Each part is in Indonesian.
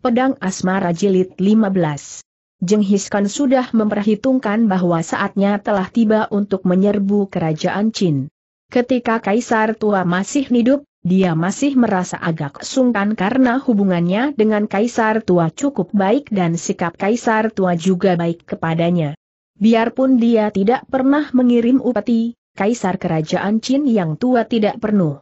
Pedang Asmara Jilid 15 Jenghiskan sudah memperhitungkan bahwa saatnya telah tiba untuk menyerbu kerajaan Qin. Ketika Kaisar tua masih hidup, dia masih merasa agak sungkan karena hubungannya dengan Kaisar tua cukup baik dan sikap Kaisar tua juga baik kepadanya. Biarpun dia tidak pernah mengirim upeti, Kaisar kerajaan Qin yang tua tidak penuh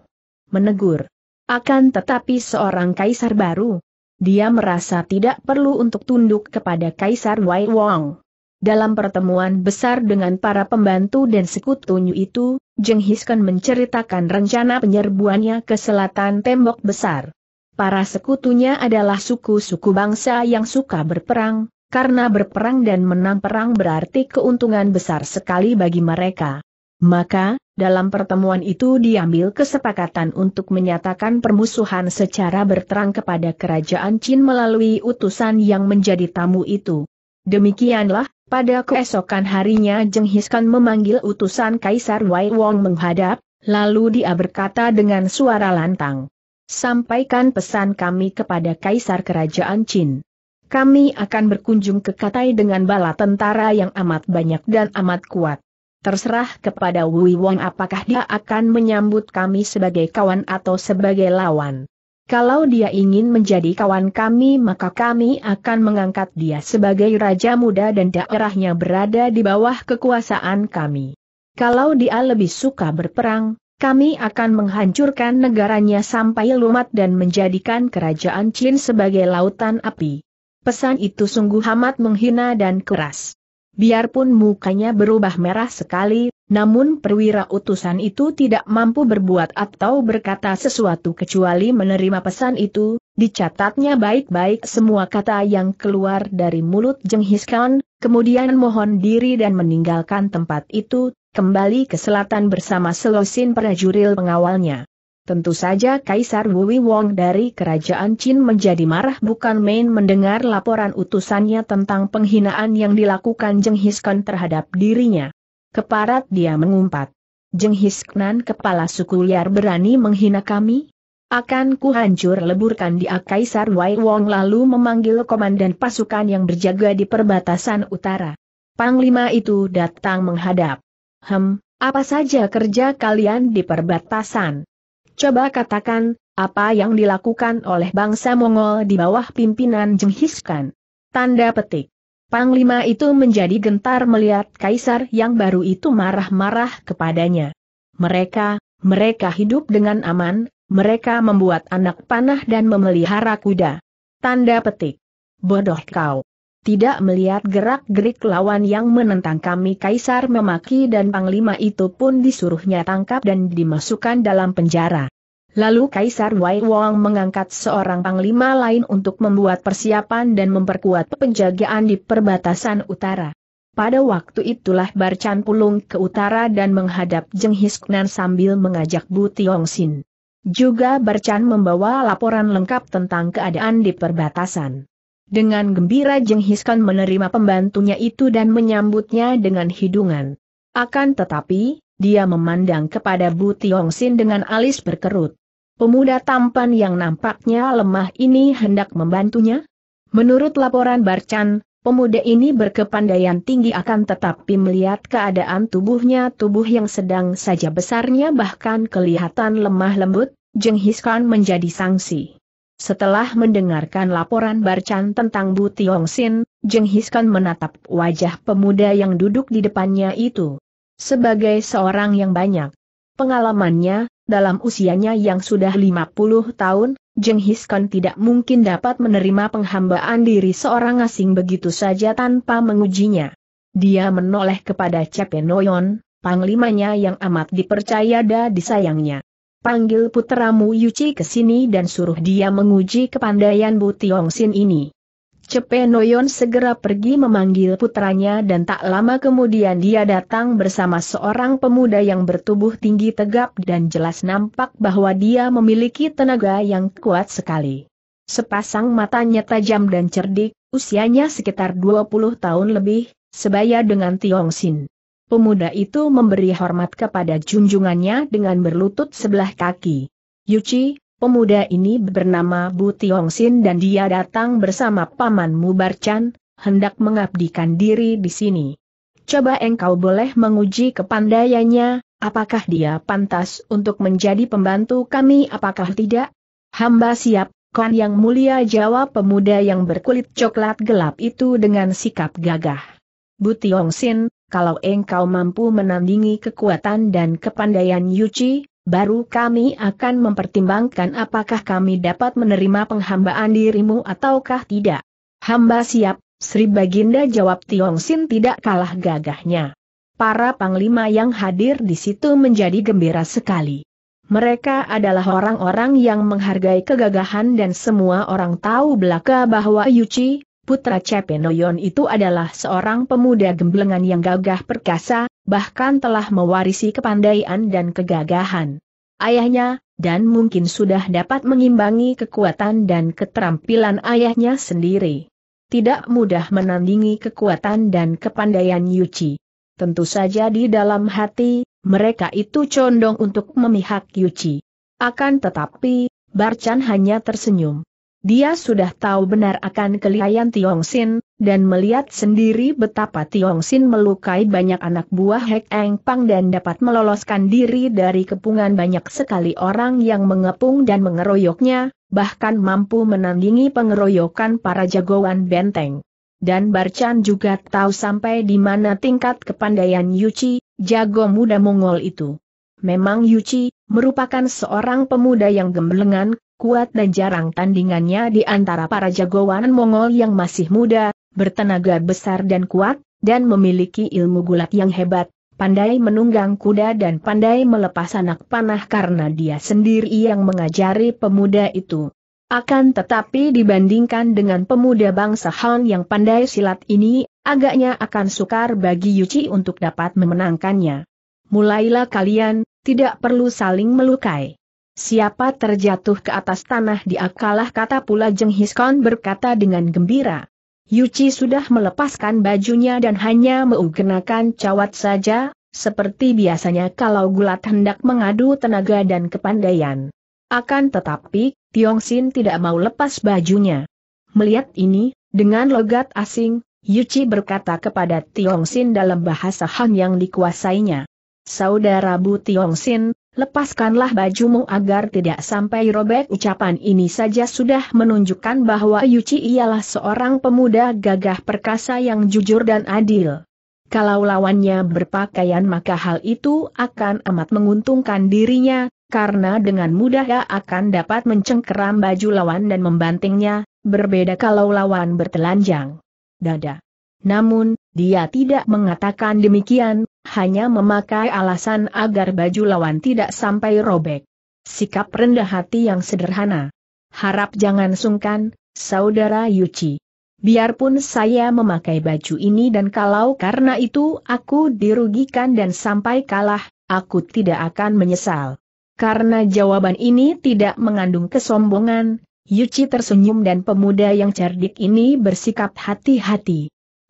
menegur. Akan tetapi seorang kaisar baru, dia merasa tidak perlu untuk tunduk kepada Kaisar Wei Wong. Dalam pertemuan besar dengan para pembantu dan sekutunya itu, Jeng Hiskan menceritakan rencana penyerbuannya ke selatan tembok besar. Para sekutunya adalah suku-suku bangsa yang suka berperang, karena berperang dan menang perang berarti keuntungan besar sekali bagi mereka. Maka, dalam pertemuan itu diambil kesepakatan untuk menyatakan permusuhan secara berterang kepada kerajaan Chin melalui utusan yang menjadi tamu itu. Demikianlah, pada keesokan harinya Jenghis Hiskan memanggil utusan Kaisar Wai Wong menghadap, lalu dia berkata dengan suara lantang. Sampaikan pesan kami kepada Kaisar Kerajaan Chin. Kami akan berkunjung ke Katai dengan bala tentara yang amat banyak dan amat kuat. Terserah kepada Wui Wong apakah dia akan menyambut kami sebagai kawan atau sebagai lawan. Kalau dia ingin menjadi kawan kami maka kami akan mengangkat dia sebagai raja muda dan daerahnya berada di bawah kekuasaan kami. Kalau dia lebih suka berperang, kami akan menghancurkan negaranya sampai lumat dan menjadikan kerajaan Chin sebagai lautan api. Pesan itu sungguh amat menghina dan keras. Biarpun mukanya berubah merah sekali, namun perwira utusan itu tidak mampu berbuat atau berkata sesuatu kecuali menerima pesan itu, dicatatnya baik-baik semua kata yang keluar dari mulut Jenghis Khan, kemudian mohon diri dan meninggalkan tempat itu, kembali ke selatan bersama selosin prajurit pengawalnya. Tentu saja Kaisar Wui Wong dari Kerajaan Qin menjadi marah bukan main mendengar laporan utusannya tentang penghinaan yang dilakukan Jeng Hiskan terhadap dirinya. Keparat dia mengumpat. Jeng Hisknan kepala suku liar berani menghina kami? Akan kuhancur leburkan dia Kaisar Wai Wong lalu memanggil komandan pasukan yang berjaga di perbatasan utara. Panglima itu datang menghadap. Hem, apa saja kerja kalian di perbatasan? Coba katakan, apa yang dilakukan oleh bangsa Mongol di bawah pimpinan Jenghis Khan? Tanda petik. Panglima itu menjadi gentar melihat kaisar yang baru itu marah-marah kepadanya. Mereka, mereka hidup dengan aman, mereka membuat anak panah dan memelihara kuda. Tanda petik. Bodoh kau tidak melihat gerak-gerik lawan yang menentang kami Kaisar memaki dan Panglima itu pun disuruhnya tangkap dan dimasukkan dalam penjara. Lalu Kaisar Wai Wong mengangkat seorang Panglima lain untuk membuat persiapan dan memperkuat penjagaan di perbatasan utara. Pada waktu itulah Barcan pulung ke utara dan menghadap Jeng Hisknan sambil mengajak Bu Tiong Sin. Juga Barcan membawa laporan lengkap tentang keadaan di perbatasan. Dengan gembira Jenghiskan menerima pembantunya itu dan menyambutnya dengan hidungan. Akan tetapi, dia memandang kepada Bu Tiong Sin dengan alis berkerut. Pemuda tampan yang nampaknya lemah ini hendak membantunya? Menurut laporan Barcan, Pemuda ini berkepandaian tinggi akan tetapi melihat keadaan tubuhnya tubuh yang sedang saja besarnya bahkan kelihatan lemah lembut, Jenghiskan menjadi sangsi. Setelah mendengarkan laporan Barcan tentang Bu Tiong Sin, Jeng Hiskan menatap wajah pemuda yang duduk di depannya itu. Sebagai seorang yang banyak pengalamannya, dalam usianya yang sudah 50 tahun, Jeng Hiskan tidak mungkin dapat menerima penghambaan diri seorang asing begitu saja tanpa mengujinya. Dia menoleh kepada Cepenoyon, panglimanya yang amat dipercaya dan disayangnya panggil puteramu Yuci ke sini dan suruh dia menguji kepandaian Bu Tiong Sin ini. Cepe Noyon segera pergi memanggil putranya dan tak lama kemudian dia datang bersama seorang pemuda yang bertubuh tinggi tegap dan jelas nampak bahwa dia memiliki tenaga yang kuat sekali. Sepasang matanya tajam dan cerdik, usianya sekitar 20 tahun lebih, sebaya dengan Tiong Sin. Pemuda itu memberi hormat kepada junjungannya dengan berlutut sebelah kaki. Yuci, pemuda ini bernama Bu Tiong Sin dan dia datang bersama Paman Mubarchan, hendak mengabdikan diri di sini. Coba engkau boleh menguji kepandaiannya, apakah dia pantas untuk menjadi pembantu kami apakah tidak? Hamba siap, kan Yang Mulia jawab pemuda yang berkulit coklat gelap itu dengan sikap gagah. Bu Tiong Sin kalau engkau mampu menandingi kekuatan dan kepandaian Yuci, baru kami akan mempertimbangkan apakah kami dapat menerima penghambaan dirimu ataukah tidak. Hamba siap, Sri Baginda jawab Tiong Sin tidak kalah gagahnya. Para panglima yang hadir di situ menjadi gembira sekali. Mereka adalah orang-orang yang menghargai kegagahan dan semua orang tahu belaka bahwa Yuci, Putra Cepenoyon itu adalah seorang pemuda gemblengan yang gagah perkasa, bahkan telah mewarisi kepandaian dan kegagahan. Ayahnya, dan mungkin sudah dapat mengimbangi kekuatan dan keterampilan ayahnya sendiri. Tidak mudah menandingi kekuatan dan kepandaian Yuci. Tentu saja di dalam hati, mereka itu condong untuk memihak Yuci. Akan tetapi, Barchan hanya tersenyum. Dia sudah tahu benar akan kelihayan Tiong Sin, dan melihat sendiri betapa Tiong Sin melukai banyak anak buah Hek Eng Pang dan dapat meloloskan diri dari kepungan banyak sekali orang yang mengepung dan mengeroyoknya, bahkan mampu menandingi pengeroyokan para jagoan benteng. Dan Barchan juga tahu sampai di mana tingkat kepandaian Yuci, jago muda Mongol itu. Memang Yuci, merupakan seorang pemuda yang gemblengan, kuat dan jarang tandingannya di antara para jagoan Mongol yang masih muda, bertenaga besar dan kuat, dan memiliki ilmu gulat yang hebat, pandai menunggang kuda dan pandai melepas anak panah karena dia sendiri yang mengajari pemuda itu. Akan tetapi dibandingkan dengan pemuda bangsa Han yang pandai silat ini, agaknya akan sukar bagi Yuci untuk dapat memenangkannya. Mulailah kalian, tidak perlu saling melukai. Siapa terjatuh ke atas tanah dia kalah kata pula Jeng Hiskon berkata dengan gembira. Yuci sudah melepaskan bajunya dan hanya mengenakan cawat saja, seperti biasanya kalau gulat hendak mengadu tenaga dan kepandaian. Akan tetapi, Tiong Sin tidak mau lepas bajunya. Melihat ini, dengan logat asing, Yuci berkata kepada Tiong Sin dalam bahasa Han yang dikuasainya. Saudara Bu Tiong Sin, Lepaskanlah bajumu agar tidak sampai robek ucapan ini saja sudah menunjukkan bahwa Yuci ialah seorang pemuda gagah perkasa yang jujur dan adil. Kalau lawannya berpakaian maka hal itu akan amat menguntungkan dirinya, karena dengan mudah ia akan dapat mencengkeram baju lawan dan membantingnya, berbeda kalau lawan bertelanjang. Dada. Namun, dia tidak mengatakan demikian, hanya memakai alasan agar baju lawan tidak sampai robek. Sikap rendah hati yang sederhana. Harap jangan sungkan, Saudara Yuci. Biarpun saya memakai baju ini dan kalau karena itu aku dirugikan dan sampai kalah, aku tidak akan menyesal. Karena jawaban ini tidak mengandung kesombongan, Yuci tersenyum dan pemuda yang cerdik ini bersikap hati-hati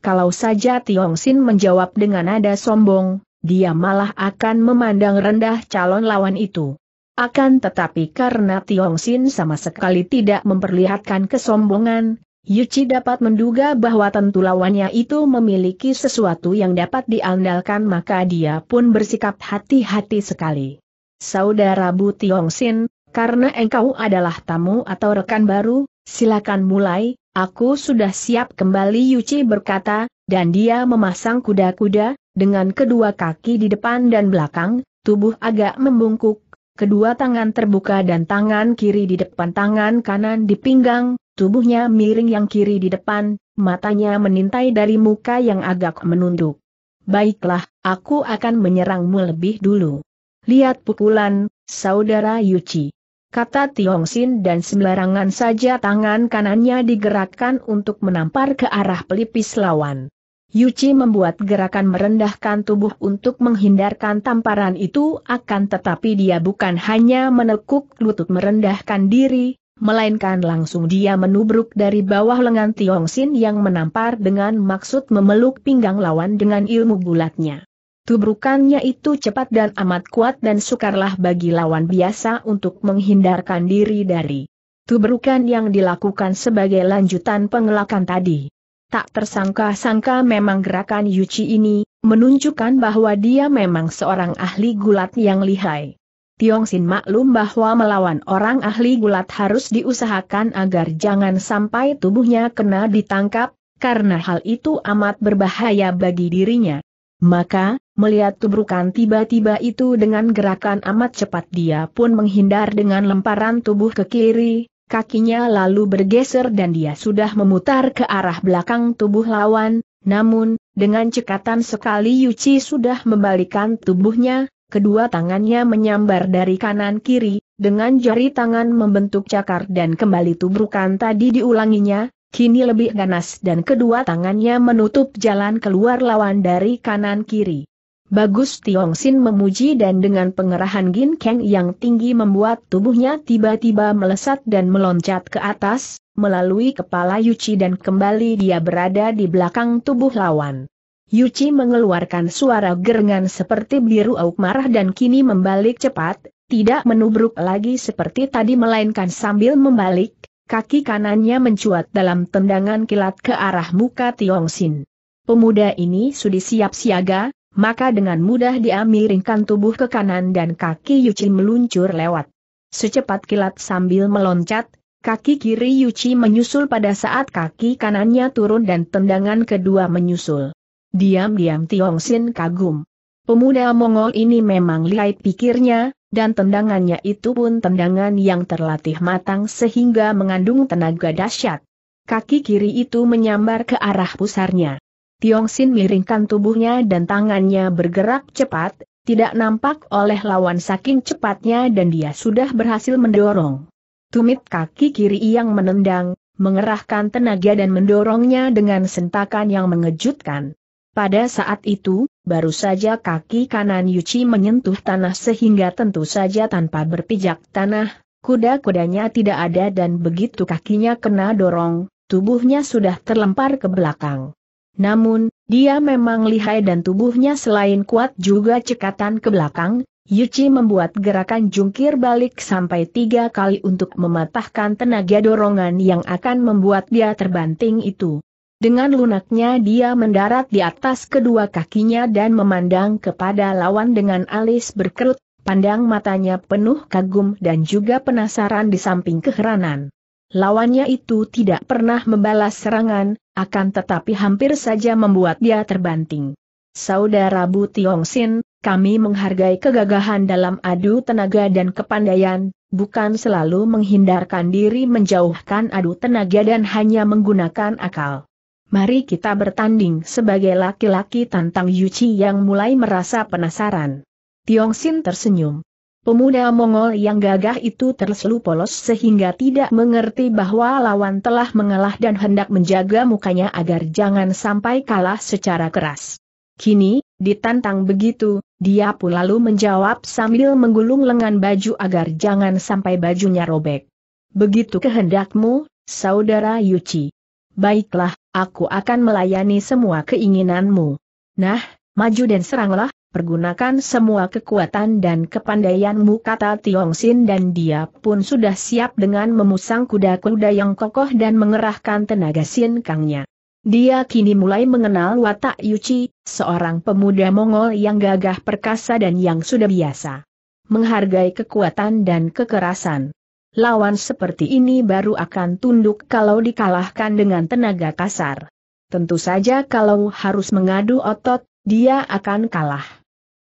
kalau saja Tiong Sin menjawab dengan nada sombong, dia malah akan memandang rendah calon lawan itu. Akan tetapi karena Tiong Sin sama sekali tidak memperlihatkan kesombongan, Yuci dapat menduga bahwa tentu lawannya itu memiliki sesuatu yang dapat diandalkan maka dia pun bersikap hati-hati sekali. Saudara Bu Tiong Sin, karena engkau adalah tamu atau rekan baru, Silakan mulai, aku sudah siap kembali Yuci berkata, dan dia memasang kuda-kuda, dengan kedua kaki di depan dan belakang, tubuh agak membungkuk, kedua tangan terbuka dan tangan kiri di depan tangan kanan di pinggang, tubuhnya miring yang kiri di depan, matanya menintai dari muka yang agak menunduk. Baiklah, aku akan menyerangmu lebih dulu. Lihat pukulan, saudara Yuci kata Tiong Sin dan sembarangan saja tangan kanannya digerakkan untuk menampar ke arah pelipis lawan. Yuci membuat gerakan merendahkan tubuh untuk menghindarkan tamparan itu akan tetapi dia bukan hanya menekuk lutut merendahkan diri, melainkan langsung dia menubruk dari bawah lengan Tiong Sin yang menampar dengan maksud memeluk pinggang lawan dengan ilmu bulatnya. Tubrukannya itu cepat dan amat kuat dan sukarlah bagi lawan biasa untuk menghindarkan diri dari tubrukan yang dilakukan sebagai lanjutan pengelakan tadi. Tak tersangka-sangka memang gerakan Yuci ini, menunjukkan bahwa dia memang seorang ahli gulat yang lihai. Tiong Sin maklum bahwa melawan orang ahli gulat harus diusahakan agar jangan sampai tubuhnya kena ditangkap, karena hal itu amat berbahaya bagi dirinya. Maka, Melihat tubrukan tiba-tiba itu dengan gerakan amat cepat dia pun menghindar dengan lemparan tubuh ke kiri, kakinya lalu bergeser dan dia sudah memutar ke arah belakang tubuh lawan, namun, dengan cekatan sekali Yuci sudah membalikan tubuhnya, kedua tangannya menyambar dari kanan kiri, dengan jari tangan membentuk cakar dan kembali tubrukan tadi diulanginya, kini lebih ganas dan kedua tangannya menutup jalan keluar lawan dari kanan kiri. Bagus Tiong Sin memuji dan dengan pengerahan Gin Kang yang tinggi membuat tubuhnya tiba-tiba melesat dan meloncat ke atas, melalui kepala Yuci dan kembali dia berada di belakang tubuh lawan. Yuci mengeluarkan suara gerengan seperti biru auk marah dan kini membalik cepat, tidak menubruk lagi seperti tadi melainkan sambil membalik, kaki kanannya mencuat dalam tendangan kilat ke arah muka Tiong Sin. Pemuda ini sudah siap siaga, maka dengan mudah dia miringkan tubuh ke kanan dan kaki Yuci meluncur lewat. Secepat kilat sambil meloncat, kaki kiri Yuci menyusul pada saat kaki kanannya turun dan tendangan kedua menyusul. Diam-diam Tiong Sin kagum. Pemuda Mongol ini memang lihai pikirnya, dan tendangannya itu pun tendangan yang terlatih matang sehingga mengandung tenaga dahsyat. Kaki kiri itu menyambar ke arah pusarnya. Tiong Sin miringkan tubuhnya dan tangannya bergerak cepat, tidak nampak oleh lawan saking cepatnya dan dia sudah berhasil mendorong. Tumit kaki kiri yang menendang, mengerahkan tenaga dan mendorongnya dengan sentakan yang mengejutkan. Pada saat itu, baru saja kaki kanan Yuci menyentuh tanah sehingga tentu saja tanpa berpijak tanah, kuda-kudanya tidak ada dan begitu kakinya kena dorong, tubuhnya sudah terlempar ke belakang. Namun, dia memang lihai dan tubuhnya selain kuat juga cekatan ke belakang, Yuchi membuat gerakan jungkir balik sampai tiga kali untuk mematahkan tenaga dorongan yang akan membuat dia terbanting itu. Dengan lunaknya dia mendarat di atas kedua kakinya dan memandang kepada lawan dengan alis berkerut, pandang matanya penuh kagum dan juga penasaran di samping keheranan. Lawannya itu tidak pernah membalas serangan, akan tetapi hampir saja membuat dia terbanting. Saudara Bu Tiong Sin, kami menghargai kegagahan dalam adu tenaga dan kepandaian, bukan selalu menghindarkan diri menjauhkan adu tenaga dan hanya menggunakan akal. Mari kita bertanding sebagai laki-laki tantang Yuci yang mulai merasa penasaran. Tiong Sin tersenyum. Pemuda Mongol yang gagah itu terselup polos sehingga tidak mengerti bahwa lawan telah mengalah dan hendak menjaga mukanya agar jangan sampai kalah secara keras. Kini, ditantang begitu, dia pun lalu menjawab sambil menggulung lengan baju agar jangan sampai bajunya robek. Begitu kehendakmu, Saudara Yuci. Baiklah, aku akan melayani semua keinginanmu. Nah, maju dan seranglah, pergunakan semua kekuatan dan kepandaianmu kata Tiong Sin dan dia pun sudah siap dengan memusang kuda-kuda yang kokoh dan mengerahkan tenaga Sin Kangnya. Dia kini mulai mengenal watak Yuci, seorang pemuda Mongol yang gagah perkasa dan yang sudah biasa. Menghargai kekuatan dan kekerasan. Lawan seperti ini baru akan tunduk kalau dikalahkan dengan tenaga kasar. Tentu saja kalau harus mengadu otot, dia akan kalah.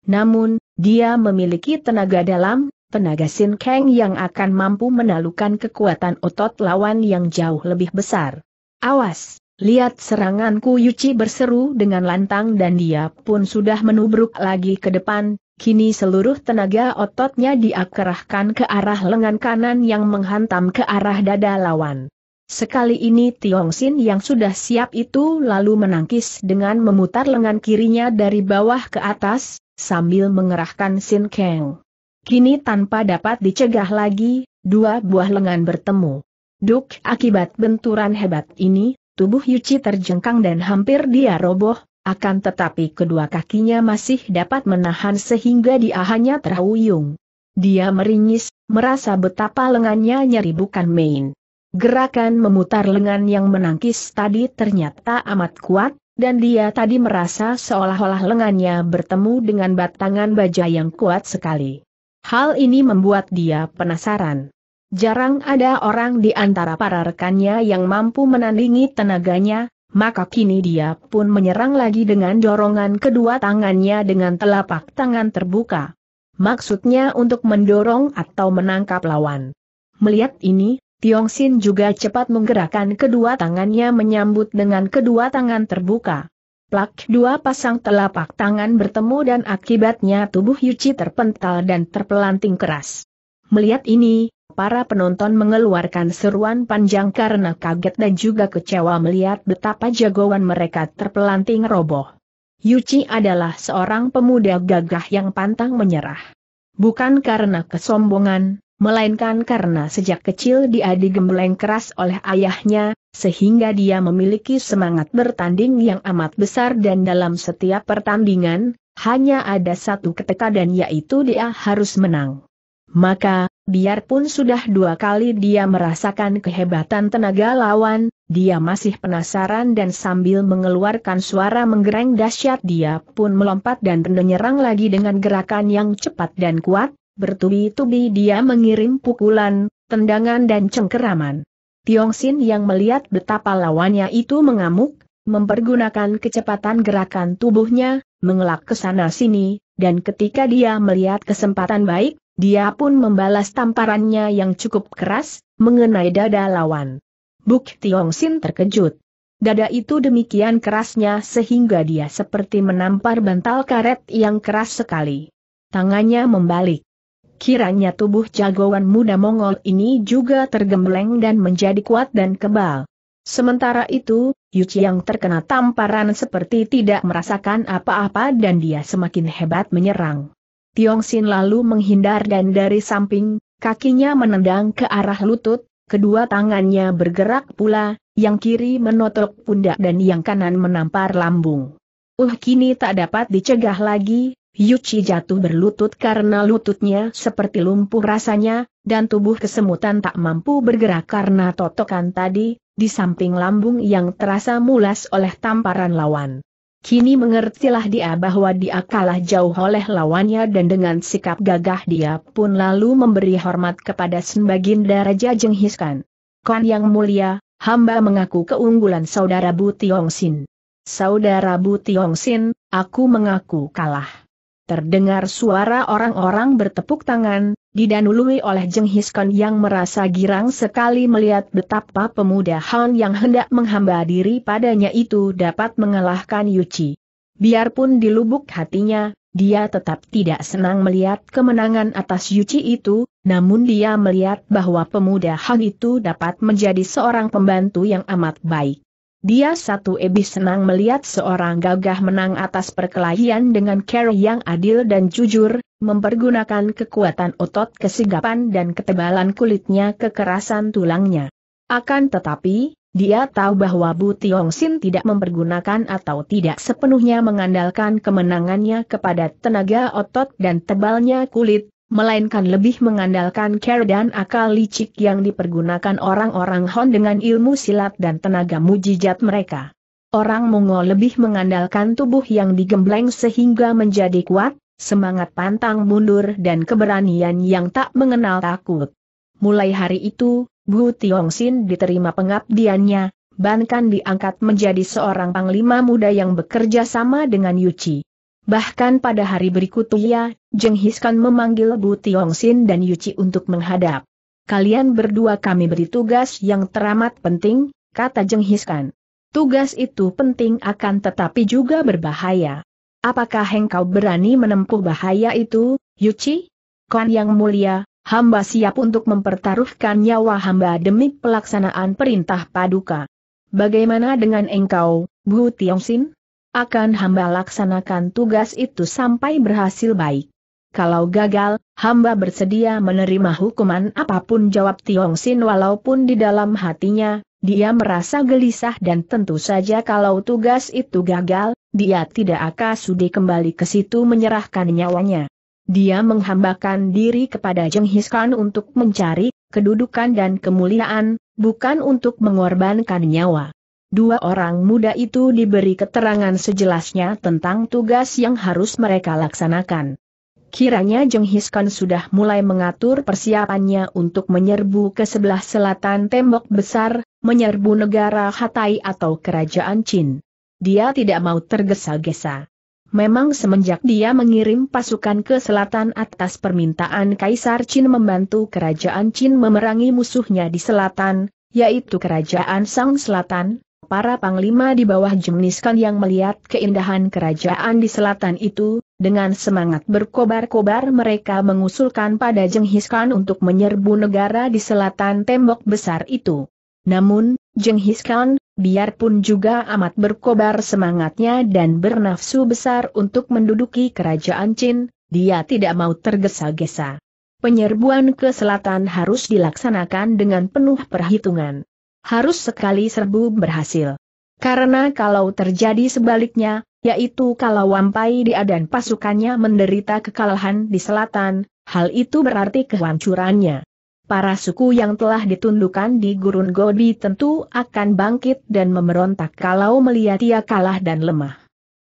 Namun, dia memiliki tenaga dalam, tenaga Sin Kang yang akan mampu menalukan kekuatan otot lawan yang jauh lebih besar. Awas! Lihat seranganku Yuci berseru dengan lantang dan dia pun sudah menubruk lagi ke depan, kini seluruh tenaga ototnya diakerahkan ke arah lengan kanan yang menghantam ke arah dada lawan. Sekali ini Tiong Sin yang sudah siap itu lalu menangkis dengan memutar lengan kirinya dari bawah ke atas, sambil mengerahkan Sin Kang. Kini tanpa dapat dicegah lagi, dua buah lengan bertemu. Duk akibat benturan hebat ini, tubuh Yuci terjengkang dan hampir dia roboh, akan tetapi kedua kakinya masih dapat menahan sehingga dia hanya terhuyung. Dia meringis, merasa betapa lengannya nyeri bukan main. Gerakan memutar lengan yang menangkis tadi ternyata amat kuat, dan dia tadi merasa seolah-olah lengannya bertemu dengan batangan baja yang kuat sekali. Hal ini membuat dia penasaran. Jarang ada orang di antara para rekannya yang mampu menandingi tenaganya, maka kini dia pun menyerang lagi dengan dorongan kedua tangannya dengan telapak tangan terbuka. Maksudnya untuk mendorong atau menangkap lawan. Melihat ini, Tiong Sin juga cepat menggerakkan kedua tangannya menyambut dengan kedua tangan terbuka. Plak dua pasang telapak tangan bertemu dan akibatnya tubuh Yuci terpental dan terpelanting keras. Melihat ini, para penonton mengeluarkan seruan panjang karena kaget dan juga kecewa melihat betapa jagoan mereka terpelanting roboh. Yuci adalah seorang pemuda gagah yang pantang menyerah. Bukan karena kesombongan, melainkan karena sejak kecil dia digembleng keras oleh ayahnya, sehingga dia memiliki semangat bertanding yang amat besar dan dalam setiap pertandingan, hanya ada satu ketekadan yaitu dia harus menang. Maka, biarpun sudah dua kali dia merasakan kehebatan tenaga lawan, dia masih penasaran dan sambil mengeluarkan suara menggereng dahsyat dia pun melompat dan menyerang lagi dengan gerakan yang cepat dan kuat, bertubi-tubi dia mengirim pukulan, tendangan dan cengkeraman. Tiong Sin yang melihat betapa lawannya itu mengamuk, mempergunakan kecepatan gerakan tubuhnya, mengelak ke sana sini, dan ketika dia melihat kesempatan baik, dia pun membalas tamparannya yang cukup keras, mengenai dada lawan. Buk Tiong Sin terkejut. Dada itu demikian kerasnya sehingga dia seperti menampar bantal karet yang keras sekali. Tangannya membalik kiranya tubuh jagoan muda Mongol ini juga tergembleng dan menjadi kuat dan kebal. Sementara itu, Yuci yang terkena tamparan seperti tidak merasakan apa-apa dan dia semakin hebat menyerang. Tiong Xin lalu menghindar dan dari samping, kakinya menendang ke arah lutut, kedua tangannya bergerak pula, yang kiri menotok pundak dan yang kanan menampar lambung. Uh kini tak dapat dicegah lagi, Yuchi jatuh berlutut karena lututnya seperti lumpuh rasanya, dan tubuh kesemutan tak mampu bergerak karena totokan tadi, di samping lambung yang terasa mulas oleh tamparan lawan. Kini mengertilah dia bahwa dia kalah jauh oleh lawannya dan dengan sikap gagah dia pun lalu memberi hormat kepada Sembaginda Raja Jenghiskan. Kan yang mulia, hamba mengaku keunggulan saudara Bu Tiong Sin. Saudara Bu Tiong Sin, aku mengaku kalah. Terdengar suara orang-orang bertepuk tangan, didanului oleh Jeng Hiskon yang merasa girang sekali melihat betapa pemuda Han yang hendak menghamba diri padanya itu dapat mengalahkan Yuci. Biarpun di lubuk hatinya, dia tetap tidak senang melihat kemenangan atas Yuci itu, namun dia melihat bahwa pemuda Han itu dapat menjadi seorang pembantu yang amat baik. Dia satu ebis senang melihat seorang gagah menang atas perkelahian dengan cara yang adil dan jujur, mempergunakan kekuatan otot kesigapan dan ketebalan kulitnya kekerasan tulangnya. Akan tetapi, dia tahu bahwa Bu Tiong Sin tidak mempergunakan atau tidak sepenuhnya mengandalkan kemenangannya kepada tenaga otot dan tebalnya kulit, melainkan lebih mengandalkan care dan akal licik yang dipergunakan orang-orang Hon dengan ilmu silat dan tenaga mujijat mereka. Orang Mongol lebih mengandalkan tubuh yang digembleng sehingga menjadi kuat, semangat pantang mundur dan keberanian yang tak mengenal takut. Mulai hari itu, Bu Tiongsin diterima pengabdiannya, bahkan diangkat menjadi seorang panglima muda yang bekerja sama dengan Yuchi. Bahkan pada hari berikutnya, Jeng Hiskan memanggil Bu Tiong Sin dan Yuci untuk menghadap. Kalian berdua kami beri tugas yang teramat penting, kata Jeng Hiskan. Tugas itu penting akan tetapi juga berbahaya. Apakah engkau berani menempuh bahaya itu, Yuci? Kan yang mulia, hamba siap untuk mempertaruhkan nyawa hamba demi pelaksanaan perintah paduka. Bagaimana dengan engkau, Bu Tiongsin? akan hamba laksanakan tugas itu sampai berhasil baik. Kalau gagal, hamba bersedia menerima hukuman apapun jawab Tiong Sin walaupun di dalam hatinya, dia merasa gelisah dan tentu saja kalau tugas itu gagal, dia tidak akan sudi kembali ke situ menyerahkan nyawanya. Dia menghambakan diri kepada Jenghis Khan untuk mencari kedudukan dan kemuliaan, bukan untuk mengorbankan nyawa. Dua orang muda itu diberi keterangan sejelasnya tentang tugas yang harus mereka laksanakan. Kiranya Jeng Hiskan sudah mulai mengatur persiapannya untuk menyerbu ke sebelah selatan tembok besar, menyerbu negara Hatai atau kerajaan Chin. Dia tidak mau tergesa-gesa. Memang semenjak dia mengirim pasukan ke selatan atas permintaan Kaisar Qin membantu kerajaan Qin memerangi musuhnya di selatan, yaitu kerajaan Sang Selatan, para panglima di bawah Jemniskan yang melihat keindahan kerajaan di selatan itu, dengan semangat berkobar-kobar mereka mengusulkan pada Jenghiskan untuk menyerbu negara di selatan tembok besar itu. Namun, Jenghis Khan, biarpun juga amat berkobar semangatnya dan bernafsu besar untuk menduduki kerajaan Chin, dia tidak mau tergesa-gesa. Penyerbuan ke selatan harus dilaksanakan dengan penuh perhitungan harus sekali serbu berhasil. Karena kalau terjadi sebaliknya, yaitu kalau Wampai Dia dan pasukannya menderita kekalahan di selatan, hal itu berarti kehancurannya. Para suku yang telah ditundukkan di Gurun Gobi tentu akan bangkit dan memberontak kalau melihat ia kalah dan lemah.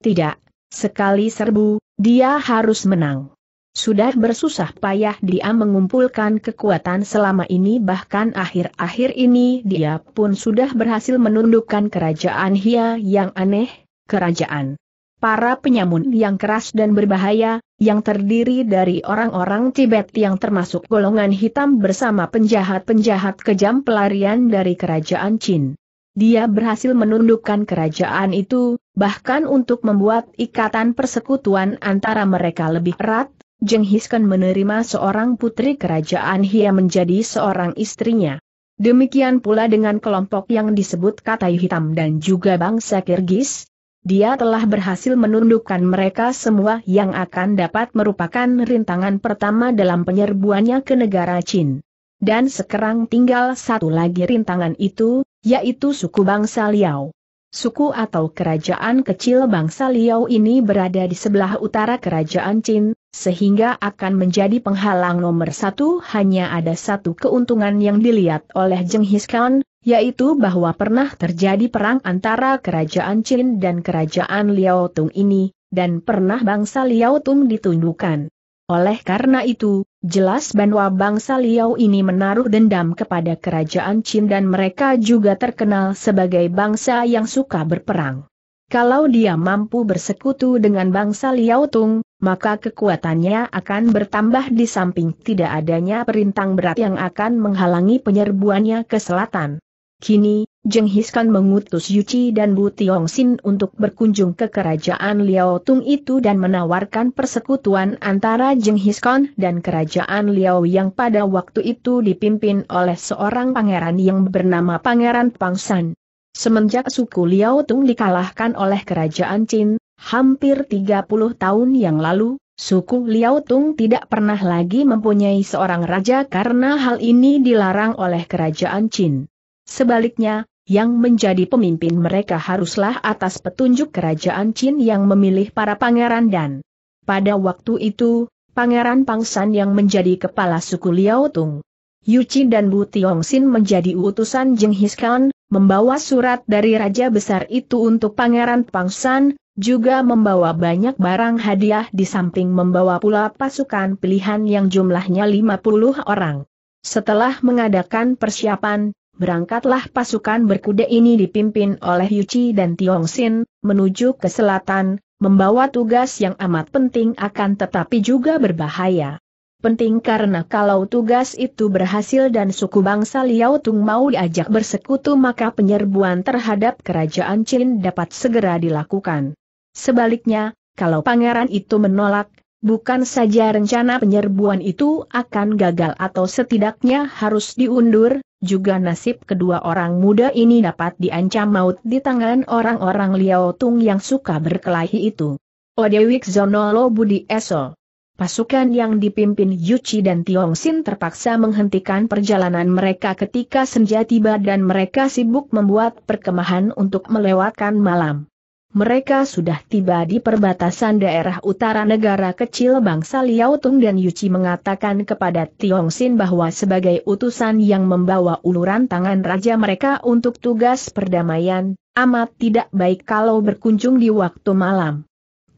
Tidak, sekali serbu, dia harus menang. Sudah bersusah payah dia mengumpulkan kekuatan selama ini bahkan akhir-akhir ini dia pun sudah berhasil menundukkan kerajaan Hia yang aneh, kerajaan para penyamun yang keras dan berbahaya, yang terdiri dari orang-orang Tibet yang termasuk golongan hitam bersama penjahat-penjahat kejam pelarian dari kerajaan Chin. Dia berhasil menundukkan kerajaan itu, bahkan untuk membuat ikatan persekutuan antara mereka lebih erat, Jenghis Khan menerima seorang putri kerajaan Hia menjadi seorang istrinya. Demikian pula dengan kelompok yang disebut Katai Hitam dan juga bangsa Kirgis. Dia telah berhasil menundukkan mereka semua yang akan dapat merupakan rintangan pertama dalam penyerbuannya ke negara Chin. Dan sekarang tinggal satu lagi rintangan itu, yaitu suku bangsa Liao. Suku atau kerajaan kecil bangsa Liao ini berada di sebelah utara kerajaan Qin, sehingga akan menjadi penghalang nomor satu hanya ada satu keuntungan yang dilihat oleh Zheng Khan, yaitu bahwa pernah terjadi perang antara kerajaan Qin dan kerajaan Liao Tung ini, dan pernah bangsa Liao Tung ditundukkan. Oleh karena itu, jelas Banwa bangsa Liao ini menaruh dendam kepada kerajaan Qin dan mereka juga terkenal sebagai bangsa yang suka berperang. Kalau dia mampu bersekutu dengan bangsa Liao Tung, maka kekuatannya akan bertambah di samping tidak adanya perintang berat yang akan menghalangi penyerbuannya ke selatan. Kini, Jeng Hiskan mengutus Yuci dan Bu Tiong Sin untuk berkunjung ke kerajaan Liao Tung itu dan menawarkan persekutuan antara Jeng Hiskan dan kerajaan Liao yang pada waktu itu dipimpin oleh seorang pangeran yang bernama Pangeran Pangsan. Semenjak suku Liao Tung dikalahkan oleh kerajaan Qin, hampir 30 tahun yang lalu, Suku Liao Tung tidak pernah lagi mempunyai seorang raja karena hal ini dilarang oleh kerajaan Qin. Sebaliknya, yang menjadi pemimpin mereka haruslah atas petunjuk kerajaan Qin yang memilih para pangeran dan pada waktu itu, Pangeran Pangsan yang menjadi kepala suku Liao Tung. Qin dan Bu Xin menjadi utusan Jenghis Khan, membawa surat dari Raja Besar itu untuk Pangeran Pangsan, juga membawa banyak barang hadiah di samping membawa pula pasukan pilihan yang jumlahnya 50 orang. Setelah mengadakan persiapan, berangkatlah pasukan berkuda ini dipimpin oleh Yuci dan Tiong Sin, menuju ke selatan, membawa tugas yang amat penting akan tetapi juga berbahaya. Penting karena kalau tugas itu berhasil dan suku bangsa Liao Tung mau diajak bersekutu maka penyerbuan terhadap kerajaan Chin dapat segera dilakukan. Sebaliknya, kalau pangeran itu menolak, Bukan saja rencana penyerbuan itu akan gagal atau setidaknya harus diundur, juga nasib kedua orang muda ini dapat diancam maut di tangan orang-orang Liao Tung yang suka berkelahi itu. Odewik Zonolo Budi Eso Pasukan yang dipimpin Yuchi dan Tiong Sin terpaksa menghentikan perjalanan mereka ketika senja tiba dan mereka sibuk membuat perkemahan untuk melewatkan malam mereka sudah tiba di perbatasan daerah utara negara kecil bangsa Liao Tung dan Yuci mengatakan kepada Tiong Sin bahwa sebagai utusan yang membawa uluran tangan raja mereka untuk tugas perdamaian, amat tidak baik kalau berkunjung di waktu malam.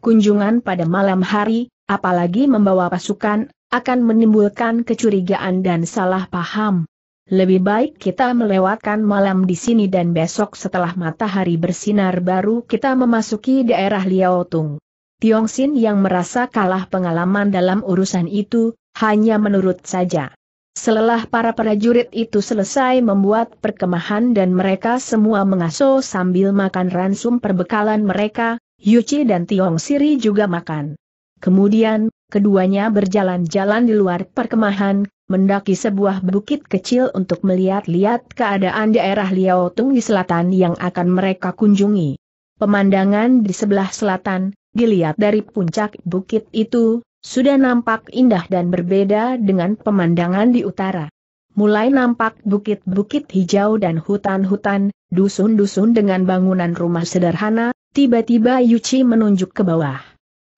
Kunjungan pada malam hari, apalagi membawa pasukan, akan menimbulkan kecurigaan dan salah paham. Lebih baik kita melewatkan malam di sini dan besok setelah matahari bersinar baru kita memasuki daerah Liaotung. Tiong Xin yang merasa kalah pengalaman dalam urusan itu, hanya menurut saja. Selelah para prajurit itu selesai membuat perkemahan dan mereka semua mengasuh sambil makan ransum perbekalan mereka, Yuci dan Tiong Siri juga makan. Kemudian, keduanya berjalan-jalan di luar perkemahan, mendaki sebuah bukit kecil untuk melihat-lihat keadaan daerah Liaotung di selatan yang akan mereka kunjungi. Pemandangan di sebelah selatan, dilihat dari puncak bukit itu, sudah nampak indah dan berbeda dengan pemandangan di utara. Mulai nampak bukit-bukit hijau dan hutan-hutan, dusun-dusun dengan bangunan rumah sederhana, tiba-tiba Yuchi menunjuk ke bawah.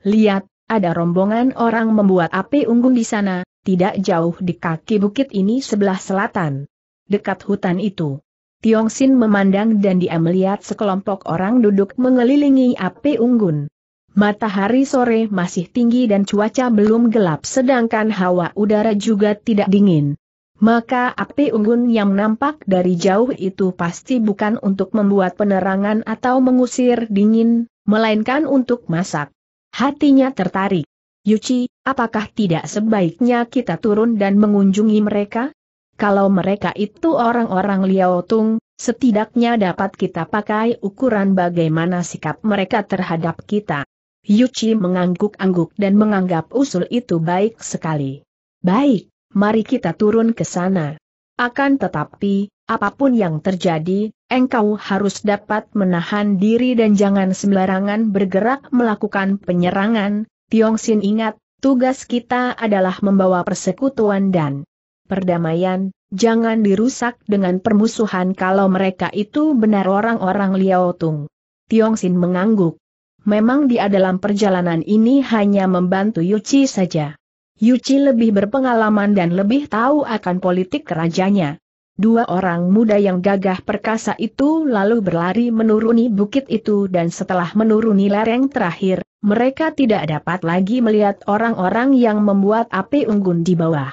Lihat, ada rombongan orang membuat api unggun di sana, tidak jauh di kaki bukit ini sebelah selatan. Dekat hutan itu. Tiong Sin memandang dan dia melihat sekelompok orang duduk mengelilingi api unggun. Matahari sore masih tinggi dan cuaca belum gelap sedangkan hawa udara juga tidak dingin. Maka api unggun yang nampak dari jauh itu pasti bukan untuk membuat penerangan atau mengusir dingin, melainkan untuk masak. Hatinya tertarik. Yuci, apakah tidak sebaiknya kita turun dan mengunjungi mereka? Kalau mereka itu orang-orang Liao Tung, setidaknya dapat kita pakai ukuran bagaimana sikap mereka terhadap kita. Yuci mengangguk-angguk dan menganggap usul itu baik sekali. Baik, mari kita turun ke sana. Akan tetapi, apapun yang terjadi, engkau harus dapat menahan diri dan jangan sembarangan bergerak melakukan penyerangan, Tiong Sin ingat, tugas kita adalah membawa persekutuan dan perdamaian, jangan dirusak dengan permusuhan kalau mereka itu benar orang-orang Liao Tung. Tiong Sin mengangguk. Memang dia dalam perjalanan ini hanya membantu Yuci saja. Yuci lebih berpengalaman dan lebih tahu akan politik kerajanya. Dua orang muda yang gagah perkasa itu lalu berlari menuruni bukit itu dan setelah menuruni lereng terakhir, mereka tidak dapat lagi melihat orang-orang yang membuat api unggun di bawah.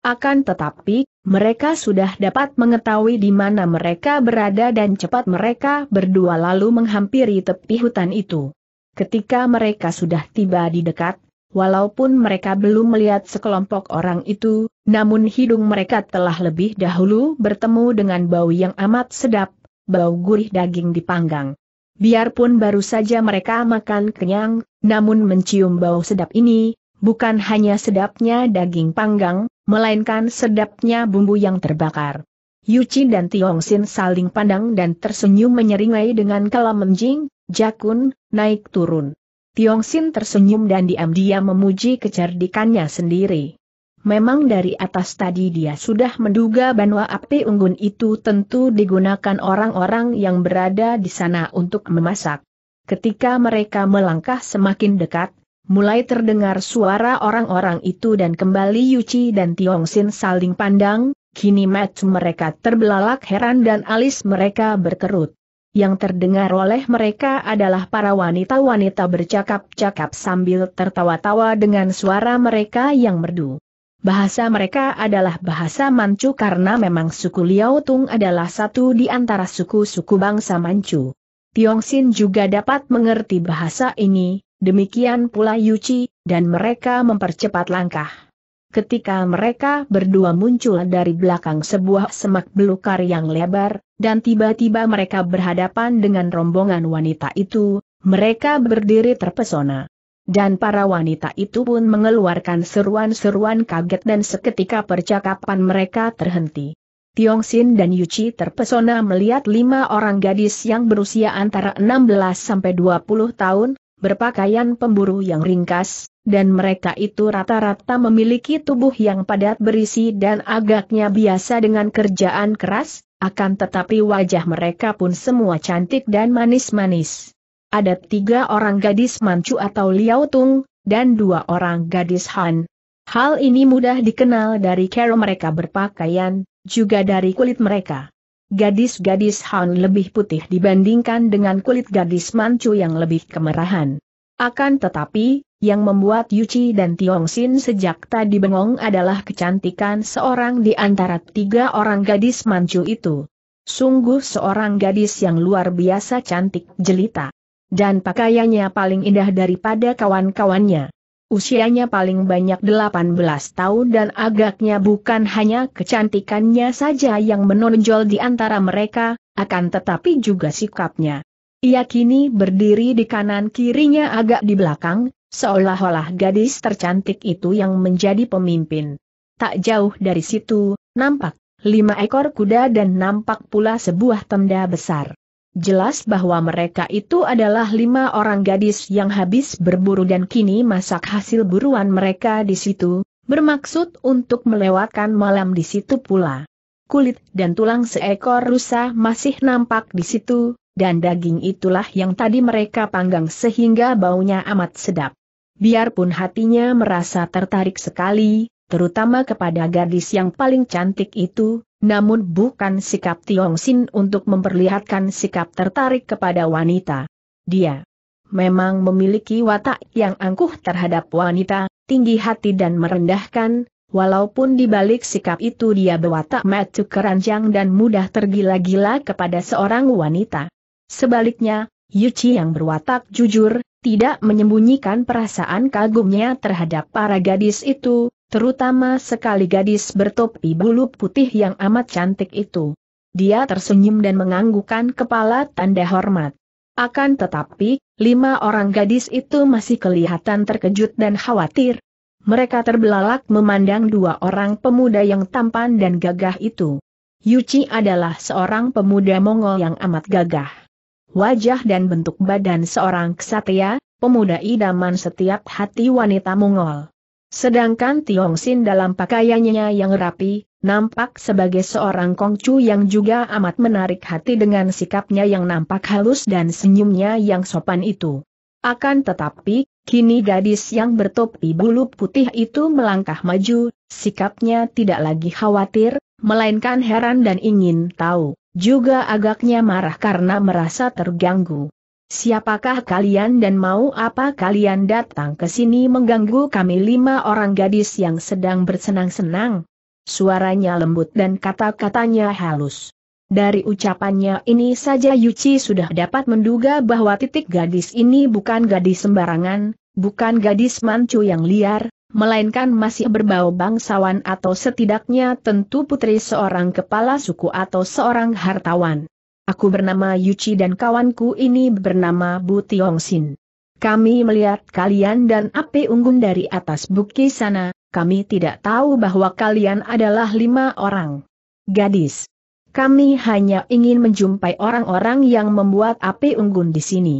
Akan tetapi, mereka sudah dapat mengetahui di mana mereka berada dan cepat mereka berdua lalu menghampiri tepi hutan itu. Ketika mereka sudah tiba di dekat, walaupun mereka belum melihat sekelompok orang itu, namun hidung mereka telah lebih dahulu bertemu dengan bau yang amat sedap, bau gurih daging dipanggang. Biarpun baru saja mereka makan kenyang, namun mencium bau sedap ini, bukan hanya sedapnya daging panggang, melainkan sedapnya bumbu yang terbakar. Yuchi dan Tiong Sin saling pandang dan tersenyum menyeringai dengan kala menjing, jakun, naik turun. Tiong Sin tersenyum dan diam-diam memuji kecerdikannya sendiri. Memang dari atas tadi dia sudah menduga bahwa api unggun itu tentu digunakan orang-orang yang berada di sana untuk memasak. Ketika mereka melangkah semakin dekat, mulai terdengar suara orang-orang itu dan kembali Yuci dan Tiong Sin saling pandang, kini match mereka terbelalak heran dan alis mereka berkerut. Yang terdengar oleh mereka adalah para wanita-wanita bercakap-cakap sambil tertawa-tawa dengan suara mereka yang merdu. Bahasa mereka adalah bahasa Manchu karena memang suku Liao Tung adalah satu di antara suku-suku bangsa Manchu. Xin juga dapat mengerti bahasa ini, demikian pula Yuci, dan mereka mempercepat langkah. Ketika mereka berdua muncul dari belakang sebuah semak belukar yang lebar, dan tiba-tiba mereka berhadapan dengan rombongan wanita itu, mereka berdiri terpesona dan para wanita itu pun mengeluarkan seruan-seruan kaget dan seketika percakapan mereka terhenti. Tiong Xin dan Yuchi terpesona melihat lima orang gadis yang berusia antara 16 sampai 20 tahun, berpakaian pemburu yang ringkas, dan mereka itu rata-rata memiliki tubuh yang padat berisi dan agaknya biasa dengan kerjaan keras, akan tetapi wajah mereka pun semua cantik dan manis-manis. Ada tiga orang gadis Manchu atau Liao Tung, dan dua orang gadis Han. Hal ini mudah dikenal dari cara mereka berpakaian, juga dari kulit mereka. Gadis-gadis Han lebih putih dibandingkan dengan kulit gadis Manchu yang lebih kemerahan. Akan tetapi, yang membuat Yuci dan Tiong Xin sejak tadi bengong adalah kecantikan seorang di antara tiga orang gadis manchu itu. Sungguh seorang gadis yang luar biasa cantik jelita dan pakaiannya paling indah daripada kawan-kawannya. Usianya paling banyak 18 tahun dan agaknya bukan hanya kecantikannya saja yang menonjol di antara mereka, akan tetapi juga sikapnya. Ia kini berdiri di kanan kirinya agak di belakang, seolah-olah gadis tercantik itu yang menjadi pemimpin. Tak jauh dari situ, nampak lima ekor kuda dan nampak pula sebuah tenda besar. Jelas bahwa mereka itu adalah lima orang gadis yang habis berburu dan kini masak hasil buruan mereka di situ, bermaksud untuk melewatkan malam di situ pula. Kulit dan tulang seekor rusa masih nampak di situ, dan daging itulah yang tadi mereka panggang sehingga baunya amat sedap. Biarpun hatinya merasa tertarik sekali, terutama kepada gadis yang paling cantik itu, namun bukan sikap Tiong Sin untuk memperlihatkan sikap tertarik kepada wanita. Dia memang memiliki watak yang angkuh terhadap wanita, tinggi hati dan merendahkan, walaupun dibalik sikap itu dia berwatak matuk keranjang dan mudah tergila-gila kepada seorang wanita. Sebaliknya, Yuci yang berwatak jujur, tidak menyembunyikan perasaan kagumnya terhadap para gadis itu, terutama sekali gadis bertopi bulu putih yang amat cantik itu. Dia tersenyum dan menganggukkan kepala tanda hormat. Akan tetapi, lima orang gadis itu masih kelihatan terkejut dan khawatir. Mereka terbelalak memandang dua orang pemuda yang tampan dan gagah itu. Yuchi adalah seorang pemuda Mongol yang amat gagah. Wajah dan bentuk badan seorang ksatria, pemuda idaman setiap hati wanita Mongol. Sedangkan Tiong Sin dalam pakaiannya yang rapi, nampak sebagai seorang kongcu yang juga amat menarik hati dengan sikapnya yang nampak halus dan senyumnya yang sopan itu. Akan tetapi, kini gadis yang bertopi bulu putih itu melangkah maju, sikapnya tidak lagi khawatir, melainkan heran dan ingin tahu, juga agaknya marah karena merasa terganggu. Siapakah kalian dan mau apa kalian datang ke sini mengganggu kami lima orang gadis yang sedang bersenang-senang? Suaranya lembut dan kata-katanya halus. Dari ucapannya ini saja Yuci sudah dapat menduga bahwa titik gadis ini bukan gadis sembarangan, bukan gadis mancu yang liar, melainkan masih berbau bangsawan atau setidaknya tentu putri seorang kepala suku atau seorang hartawan. Aku bernama Yuchi dan kawanku ini bernama Bu Tiong Sin. Kami melihat kalian dan api unggun dari atas bukit sana, kami tidak tahu bahwa kalian adalah lima orang. Gadis. Kami hanya ingin menjumpai orang-orang yang membuat api unggun di sini.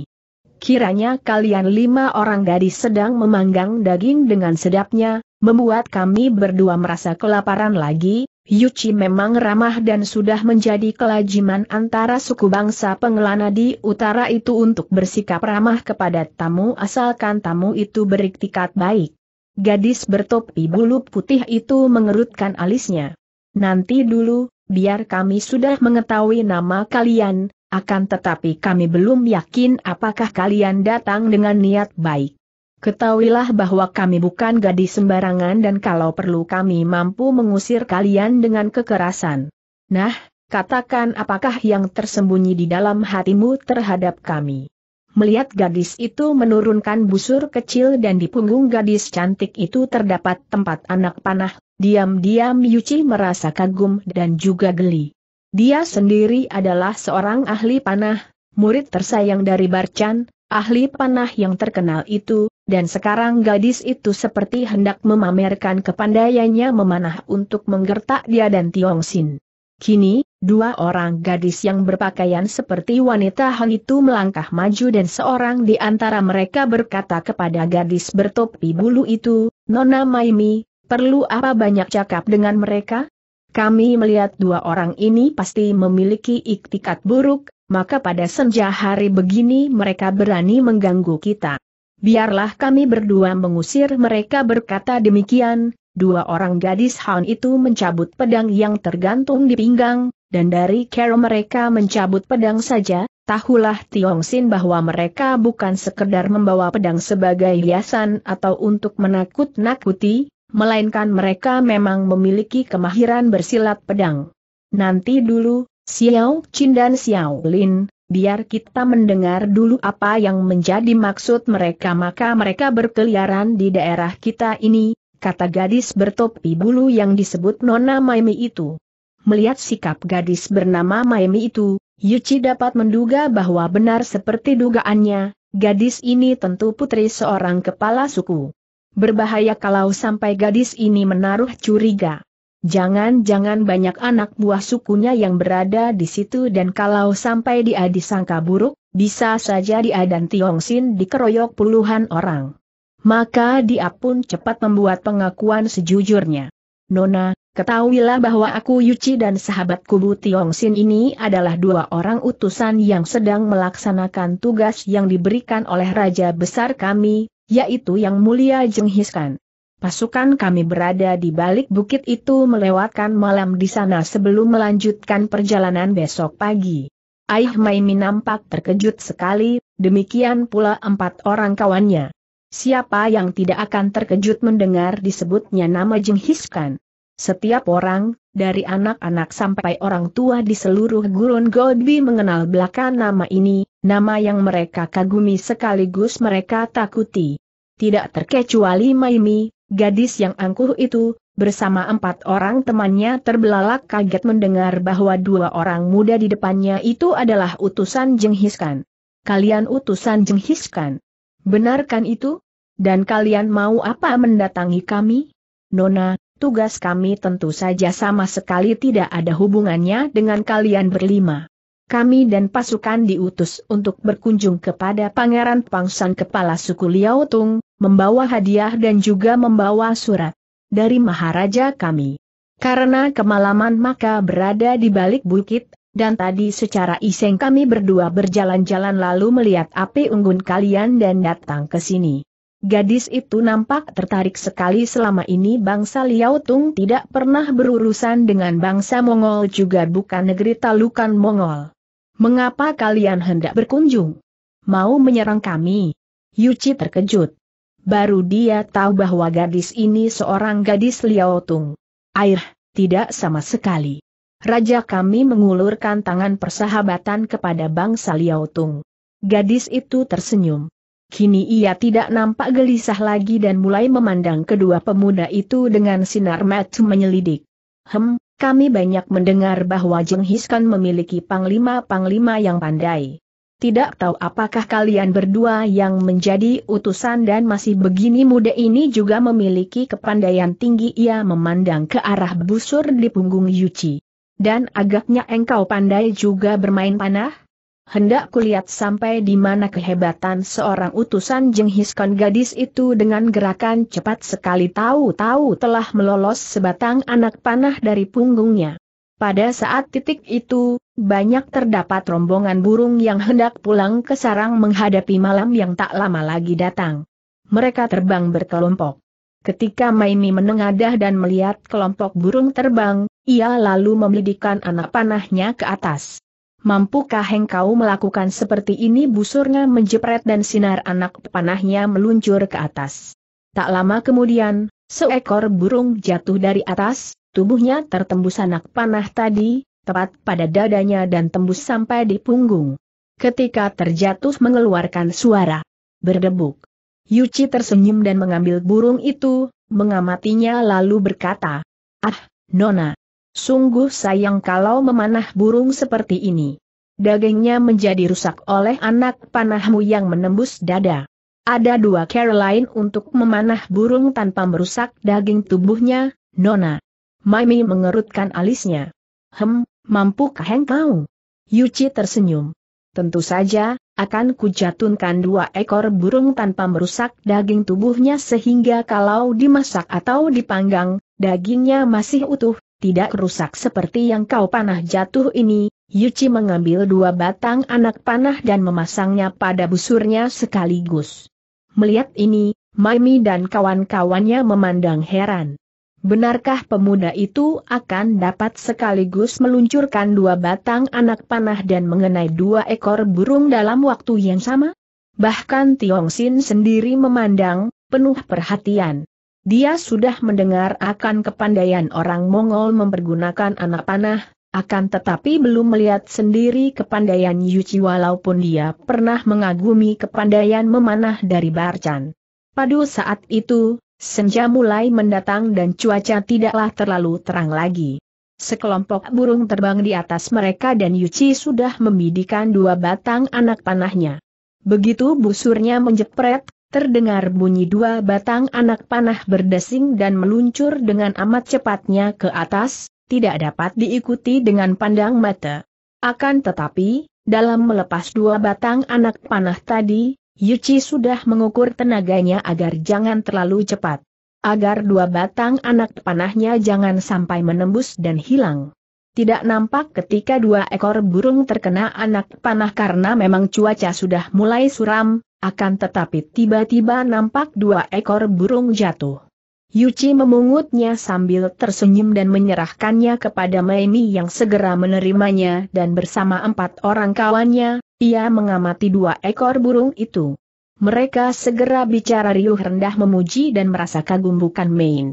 Kiranya kalian lima orang gadis sedang memanggang daging dengan sedapnya, membuat kami berdua merasa kelaparan lagi, Yuchi memang ramah dan sudah menjadi kelajiman antara suku bangsa pengelana di utara itu untuk bersikap ramah kepada tamu asalkan tamu itu beriktikat baik. Gadis bertopi bulu putih itu mengerutkan alisnya. Nanti dulu, biar kami sudah mengetahui nama kalian, akan tetapi kami belum yakin apakah kalian datang dengan niat baik. Ketahuilah bahwa kami bukan gadis sembarangan dan kalau perlu kami mampu mengusir kalian dengan kekerasan. Nah, katakan apakah yang tersembunyi di dalam hatimu terhadap kami. Melihat gadis itu menurunkan busur kecil dan di punggung gadis cantik itu terdapat tempat anak panah, diam-diam Yuci merasa kagum dan juga geli. Dia sendiri adalah seorang ahli panah, murid tersayang dari Barcan, ahli panah yang terkenal itu, dan sekarang gadis itu seperti hendak memamerkan kepandaiannya memanah untuk menggertak dia dan Tiong Sin. Kini, dua orang gadis yang berpakaian seperti wanita Han itu melangkah maju dan seorang di antara mereka berkata kepada gadis bertopi bulu itu, Nona Maimi, perlu apa banyak cakap dengan mereka? Kami melihat dua orang ini pasti memiliki iktikat buruk, maka pada senja hari begini mereka berani mengganggu kita biarlah kami berdua mengusir mereka berkata demikian, dua orang gadis Han itu mencabut pedang yang tergantung di pinggang, dan dari cara mereka mencabut pedang saja, tahulah Tiong Sin bahwa mereka bukan sekedar membawa pedang sebagai hiasan atau untuk menakut-nakuti, melainkan mereka memang memiliki kemahiran bersilat pedang. Nanti dulu, Xiao Qin dan Xiao Lin, biar kita mendengar dulu apa yang menjadi maksud mereka maka mereka berkeliaran di daerah kita ini, kata gadis bertopi bulu yang disebut Nona Maimi itu. Melihat sikap gadis bernama Maimi itu, Yuci dapat menduga bahwa benar seperti dugaannya, gadis ini tentu putri seorang kepala suku. Berbahaya kalau sampai gadis ini menaruh curiga. Jangan-jangan banyak anak buah sukunya yang berada di situ dan kalau sampai dia disangka buruk, bisa saja dia dan Sin dikeroyok puluhan orang. Maka dia pun cepat membuat pengakuan sejujurnya. Nona, ketahuilah bahwa aku Yuci dan sahabat kubu Tiong Sin ini adalah dua orang utusan yang sedang melaksanakan tugas yang diberikan oleh Raja Besar kami, yaitu Yang Mulia Jenghiskan. Pasukan kami berada di balik bukit itu melewatkan malam di sana sebelum melanjutkan perjalanan besok pagi. Aih Maimi nampak terkejut sekali, demikian pula empat orang kawannya. Siapa yang tidak akan terkejut mendengar disebutnya nama Jenghis Jenghiskan? Setiap orang, dari anak-anak sampai orang tua di seluruh gurun Gobi mengenal belakang nama ini, nama yang mereka kagumi sekaligus mereka takuti. Tidak terkecuali Maimi, Gadis yang angkuh itu, bersama empat orang temannya terbelalak kaget mendengar bahwa dua orang muda di depannya itu adalah utusan Jenghiskan. Kalian utusan Jenghiskan. Benarkan itu? Dan kalian mau apa mendatangi kami? Nona, tugas kami tentu saja sama sekali tidak ada hubungannya dengan kalian berlima kami dan pasukan diutus untuk berkunjung kepada Pangeran Pangsan Kepala Suku Liao Tung, membawa hadiah dan juga membawa surat dari Maharaja kami. Karena kemalaman maka berada di balik bukit, dan tadi secara iseng kami berdua berjalan-jalan lalu melihat api unggun kalian dan datang ke sini. Gadis itu nampak tertarik sekali selama ini bangsa Liao Tung tidak pernah berurusan dengan bangsa Mongol juga bukan negeri talukan Mongol. Mengapa kalian hendak berkunjung? Mau menyerang kami? Yuci terkejut. Baru dia tahu bahwa gadis ini seorang gadis Liaotung. Air, tidak sama sekali. Raja kami mengulurkan tangan persahabatan kepada bangsa Liaotung. Gadis itu tersenyum. Kini ia tidak nampak gelisah lagi dan mulai memandang kedua pemuda itu dengan sinar mata menyelidik. Hem, kami banyak mendengar bahwa Jenghis Khan memiliki panglima-panglima yang pandai. Tidak tahu apakah kalian berdua yang menjadi utusan dan masih begini muda ini juga memiliki kepandaian tinggi ia memandang ke arah busur di punggung Yuci. Dan agaknya engkau pandai juga bermain panah? hendak kulihat sampai di mana kehebatan seorang utusan jenghiskan gadis itu dengan gerakan cepat sekali tahu-tahu telah melolos sebatang anak panah dari punggungnya. Pada saat titik itu, banyak terdapat rombongan burung yang hendak pulang ke sarang menghadapi malam yang tak lama lagi datang. Mereka terbang berkelompok. Ketika Maimi menengadah dan melihat kelompok burung terbang, ia lalu memelidikan anak panahnya ke atas. Mampukah engkau melakukan seperti ini busurnya menjepret dan sinar anak panahnya meluncur ke atas. Tak lama kemudian, seekor burung jatuh dari atas, tubuhnya tertembus anak panah tadi, tepat pada dadanya dan tembus sampai di punggung. Ketika terjatuh mengeluarkan suara berdebuk. Yuci tersenyum dan mengambil burung itu, mengamatinya lalu berkata, Ah, Nona, Sungguh sayang kalau memanah burung seperti ini. Dagingnya menjadi rusak oleh anak panahmu yang menembus dada. Ada dua cara lain untuk memanah burung tanpa merusak daging tubuhnya, Nona. Mami mengerutkan alisnya. Hem, mampukah engkau? Yuci tersenyum. Tentu saja, akan kujatunkan dua ekor burung tanpa merusak daging tubuhnya sehingga kalau dimasak atau dipanggang, dagingnya masih utuh, tidak rusak seperti yang kau panah jatuh ini, Yuci mengambil dua batang anak panah dan memasangnya pada busurnya sekaligus. Melihat ini, Maimi dan kawan-kawannya memandang heran. Benarkah pemuda itu akan dapat sekaligus meluncurkan dua batang anak panah dan mengenai dua ekor burung dalam waktu yang sama? Bahkan Tiong Sin sendiri memandang, penuh perhatian. Dia sudah mendengar akan kepandaian orang Mongol mempergunakan anak panah, akan tetapi belum melihat sendiri kepandaian Yuci walaupun dia pernah mengagumi kepandaian memanah dari Barcan. Pada saat itu, senja mulai mendatang dan cuaca tidaklah terlalu terang lagi. Sekelompok burung terbang di atas mereka dan Yuci sudah membidikan dua batang anak panahnya. Begitu busurnya menjepret, terdengar bunyi dua batang anak panah berdesing dan meluncur dengan amat cepatnya ke atas, tidak dapat diikuti dengan pandang mata. Akan tetapi, dalam melepas dua batang anak panah tadi, Yuci sudah mengukur tenaganya agar jangan terlalu cepat. Agar dua batang anak panahnya jangan sampai menembus dan hilang. Tidak nampak ketika dua ekor burung terkena anak panah karena memang cuaca sudah mulai suram, akan tetapi tiba-tiba nampak dua ekor burung jatuh. Yuci memungutnya sambil tersenyum dan menyerahkannya kepada Maimi yang segera menerimanya dan bersama empat orang kawannya, ia mengamati dua ekor burung itu. Mereka segera bicara riuh rendah memuji dan merasa kagum bukan main.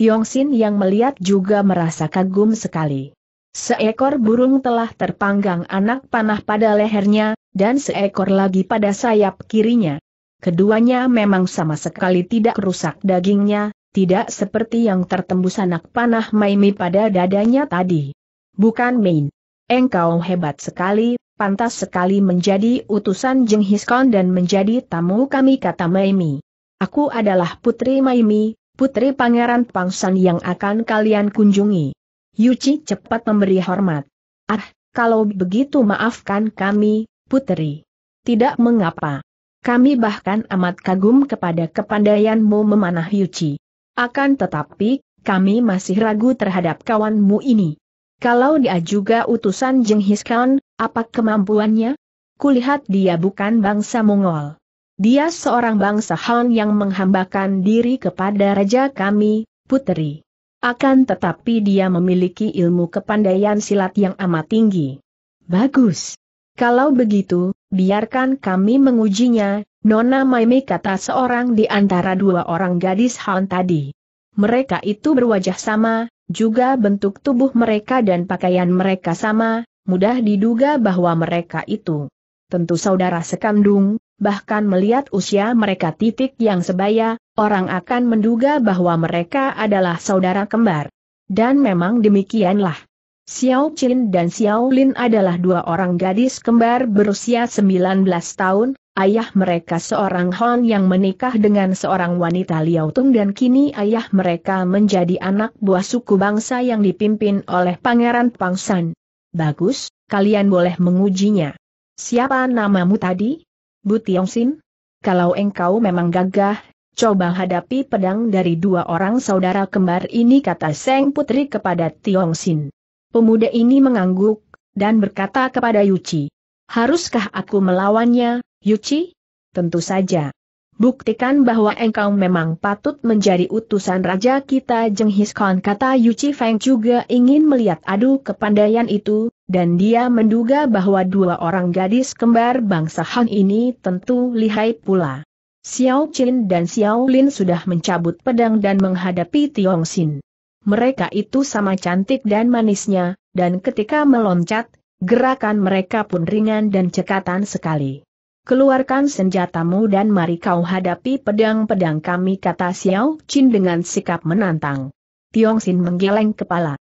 Sin yang melihat juga merasa kagum sekali. Seekor burung telah terpanggang anak panah pada lehernya, dan seekor lagi pada sayap kirinya. Keduanya memang sama sekali tidak rusak dagingnya, tidak seperti yang tertembus anak panah Maimi pada dadanya tadi. Bukan main. Engkau hebat sekali, pantas sekali menjadi utusan Jenghis Khan dan menjadi tamu kami kata Maimi. Aku adalah putri Maimi, putri pangeran Pangsan yang akan kalian kunjungi. Yuci cepat memberi hormat. Ah, kalau begitu maafkan kami, Puteri. Tidak mengapa. Kami bahkan amat kagum kepada kepandaianmu memanah Yuci. Akan tetapi, kami masih ragu terhadap kawanmu ini. Kalau dia juga utusan Jenghis Khan, apa kemampuannya? Kulihat dia bukan bangsa Mongol. Dia seorang bangsa Han yang menghambakan diri kepada raja kami, puteri. Akan tetapi dia memiliki ilmu kepandaian silat yang amat tinggi. Bagus. Kalau begitu, biarkan kami mengujinya, Nona Maimi kata seorang di antara dua orang gadis Han tadi. Mereka itu berwajah sama, juga bentuk tubuh mereka dan pakaian mereka sama, mudah diduga bahwa mereka itu tentu saudara sekandung, bahkan melihat usia mereka titik yang sebaya, orang akan menduga bahwa mereka adalah saudara kembar. Dan memang demikianlah. Xiao Qin dan Xiao Lin adalah dua orang gadis kembar berusia 19 tahun, ayah mereka seorang Hon yang menikah dengan seorang wanita Liaotung dan kini ayah mereka menjadi anak buah suku bangsa yang dipimpin oleh Pangeran Pangsan. Bagus, kalian boleh mengujinya. Siapa namamu tadi? Bu Tiongsin? Kalau engkau memang gagah, coba hadapi pedang dari dua orang saudara kembar ini kata Seng Putri kepada Tiong Tiongsin. Pemuda ini mengangguk, dan berkata kepada Yuci. Haruskah aku melawannya, Yuci? Tentu saja. Buktikan bahwa engkau memang patut menjadi utusan raja kita Jenghis Hiskon kata Yuci Feng juga ingin melihat adu kepandaian itu, dan dia menduga bahwa dua orang gadis kembar bangsa Han ini tentu lihai pula. Xiao Qin dan Xiao Lin sudah mencabut pedang dan menghadapi Tiong Xin mereka itu sama cantik dan manisnya, dan ketika meloncat, gerakan mereka pun ringan dan cekatan sekali. Keluarkan senjatamu dan mari kau hadapi pedang-pedang kami kata Xiao Qin dengan sikap menantang. Tiong Xin menggeleng kepala.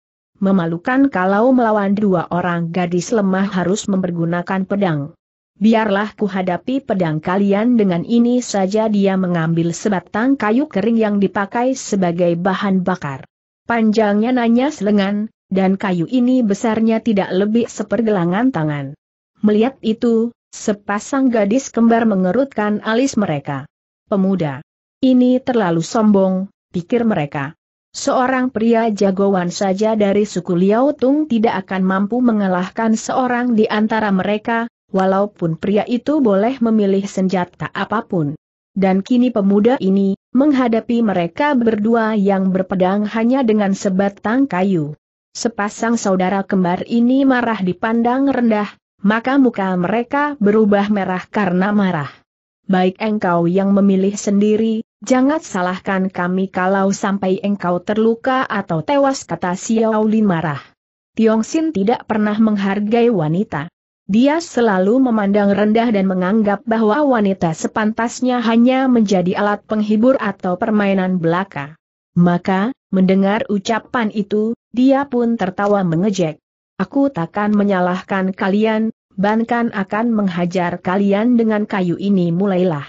Memalukan kalau melawan dua orang gadis lemah harus mempergunakan pedang. Biarlah ku hadapi pedang kalian dengan ini saja dia mengambil sebatang kayu kering yang dipakai sebagai bahan bakar. Panjangnya nanya selengan, dan kayu ini besarnya tidak lebih sepergelangan tangan. Melihat itu, sepasang gadis kembar mengerutkan alis mereka. Pemuda. Ini terlalu sombong, pikir mereka. Seorang pria jagoan saja dari suku Liao Tung tidak akan mampu mengalahkan seorang di antara mereka, walaupun pria itu boleh memilih senjata apapun dan kini pemuda ini, menghadapi mereka berdua yang berpedang hanya dengan sebatang kayu. Sepasang saudara kembar ini marah dipandang rendah, maka muka mereka berubah merah karena marah. Baik engkau yang memilih sendiri, jangan salahkan kami kalau sampai engkau terluka atau tewas kata Xiao Lin marah. Tiong Xin tidak pernah menghargai wanita. Dia selalu memandang rendah dan menganggap bahwa wanita sepantasnya hanya menjadi alat penghibur atau permainan belaka. Maka, mendengar ucapan itu, dia pun tertawa mengejek. Aku takkan menyalahkan kalian, bahkan akan menghajar kalian dengan kayu ini mulailah.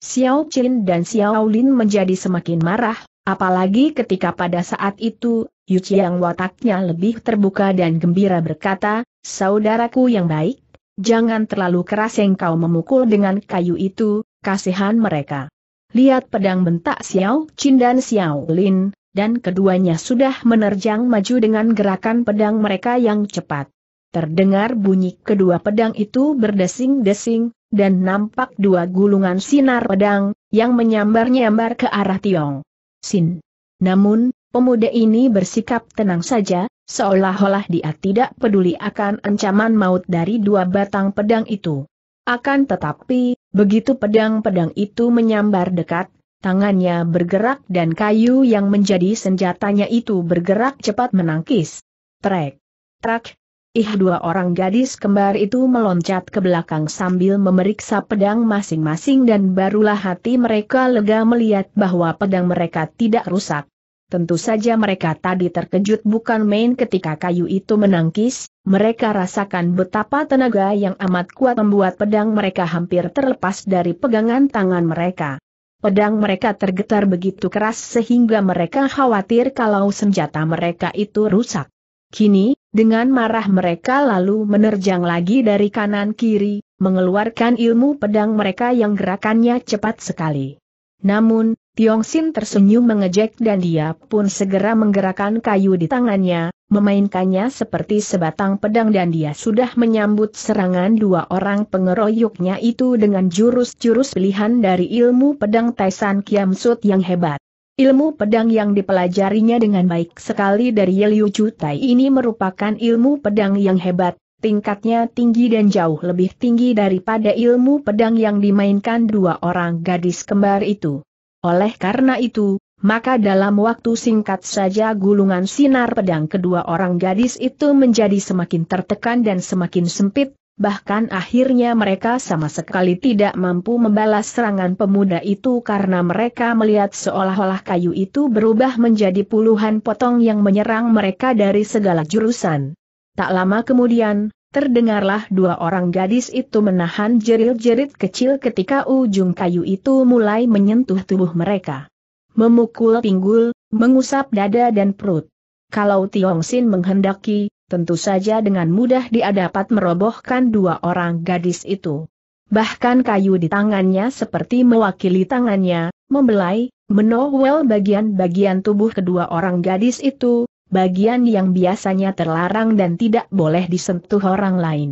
Xiao Qin dan Xiao Lin menjadi semakin marah, apalagi ketika pada saat itu, Yu yang wataknya lebih terbuka dan gembira berkata, Saudaraku yang baik, jangan terlalu keras yang kau memukul dengan kayu itu, kasihan mereka. Lihat pedang bentak Xiao Qin dan Xiao Lin, dan keduanya sudah menerjang maju dengan gerakan pedang mereka yang cepat. Terdengar bunyi kedua pedang itu berdesing-desing, dan nampak dua gulungan sinar pedang, yang menyambar-nyambar ke arah Tiong. Sin. Namun, Pemuda ini bersikap tenang saja, seolah-olah dia tidak peduli akan ancaman maut dari dua batang pedang itu. Akan tetapi, begitu pedang-pedang itu menyambar dekat, tangannya bergerak dan kayu yang menjadi senjatanya itu bergerak cepat menangkis. Trek! Trek! Ih dua orang gadis kembar itu meloncat ke belakang sambil memeriksa pedang masing-masing dan barulah hati mereka lega melihat bahwa pedang mereka tidak rusak. Tentu saja mereka tadi terkejut bukan main ketika kayu itu menangkis, mereka rasakan betapa tenaga yang amat kuat membuat pedang mereka hampir terlepas dari pegangan tangan mereka. Pedang mereka tergetar begitu keras sehingga mereka khawatir kalau senjata mereka itu rusak. Kini, dengan marah mereka lalu menerjang lagi dari kanan kiri, mengeluarkan ilmu pedang mereka yang gerakannya cepat sekali. Namun, Tiong Sin tersenyum mengejek dan dia pun segera menggerakkan kayu di tangannya, memainkannya seperti sebatang pedang dan dia sudah menyambut serangan dua orang pengeroyoknya itu dengan jurus-jurus pilihan dari ilmu pedang Taisan Kiam Sut yang hebat. Ilmu pedang yang dipelajarinya dengan baik sekali dari Liu Chutai ini merupakan ilmu pedang yang hebat, tingkatnya tinggi dan jauh lebih tinggi daripada ilmu pedang yang dimainkan dua orang gadis kembar itu. Oleh karena itu, maka dalam waktu singkat saja gulungan sinar pedang kedua orang gadis itu menjadi semakin tertekan dan semakin sempit, bahkan akhirnya mereka sama sekali tidak mampu membalas serangan pemuda itu karena mereka melihat seolah-olah kayu itu berubah menjadi puluhan potong yang menyerang mereka dari segala jurusan. Tak lama kemudian, Terdengarlah dua orang gadis itu menahan jerit-jerit kecil ketika ujung kayu itu mulai menyentuh tubuh mereka. Memukul pinggul, mengusap dada dan perut. Kalau Tiong Sin menghendaki, tentu saja dengan mudah dia dapat merobohkan dua orang gadis itu. Bahkan kayu di tangannya seperti mewakili tangannya, membelai, menowel bagian-bagian tubuh kedua orang gadis itu, bagian yang biasanya terlarang dan tidak boleh disentuh orang lain.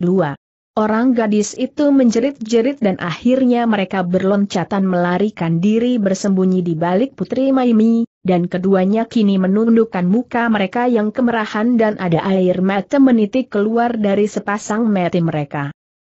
2. Orang gadis itu menjerit-jerit dan akhirnya mereka berloncatan melarikan diri bersembunyi di balik Putri Maimi, dan keduanya kini menundukkan muka mereka yang kemerahan dan ada air mata menitik keluar dari sepasang mata mereka.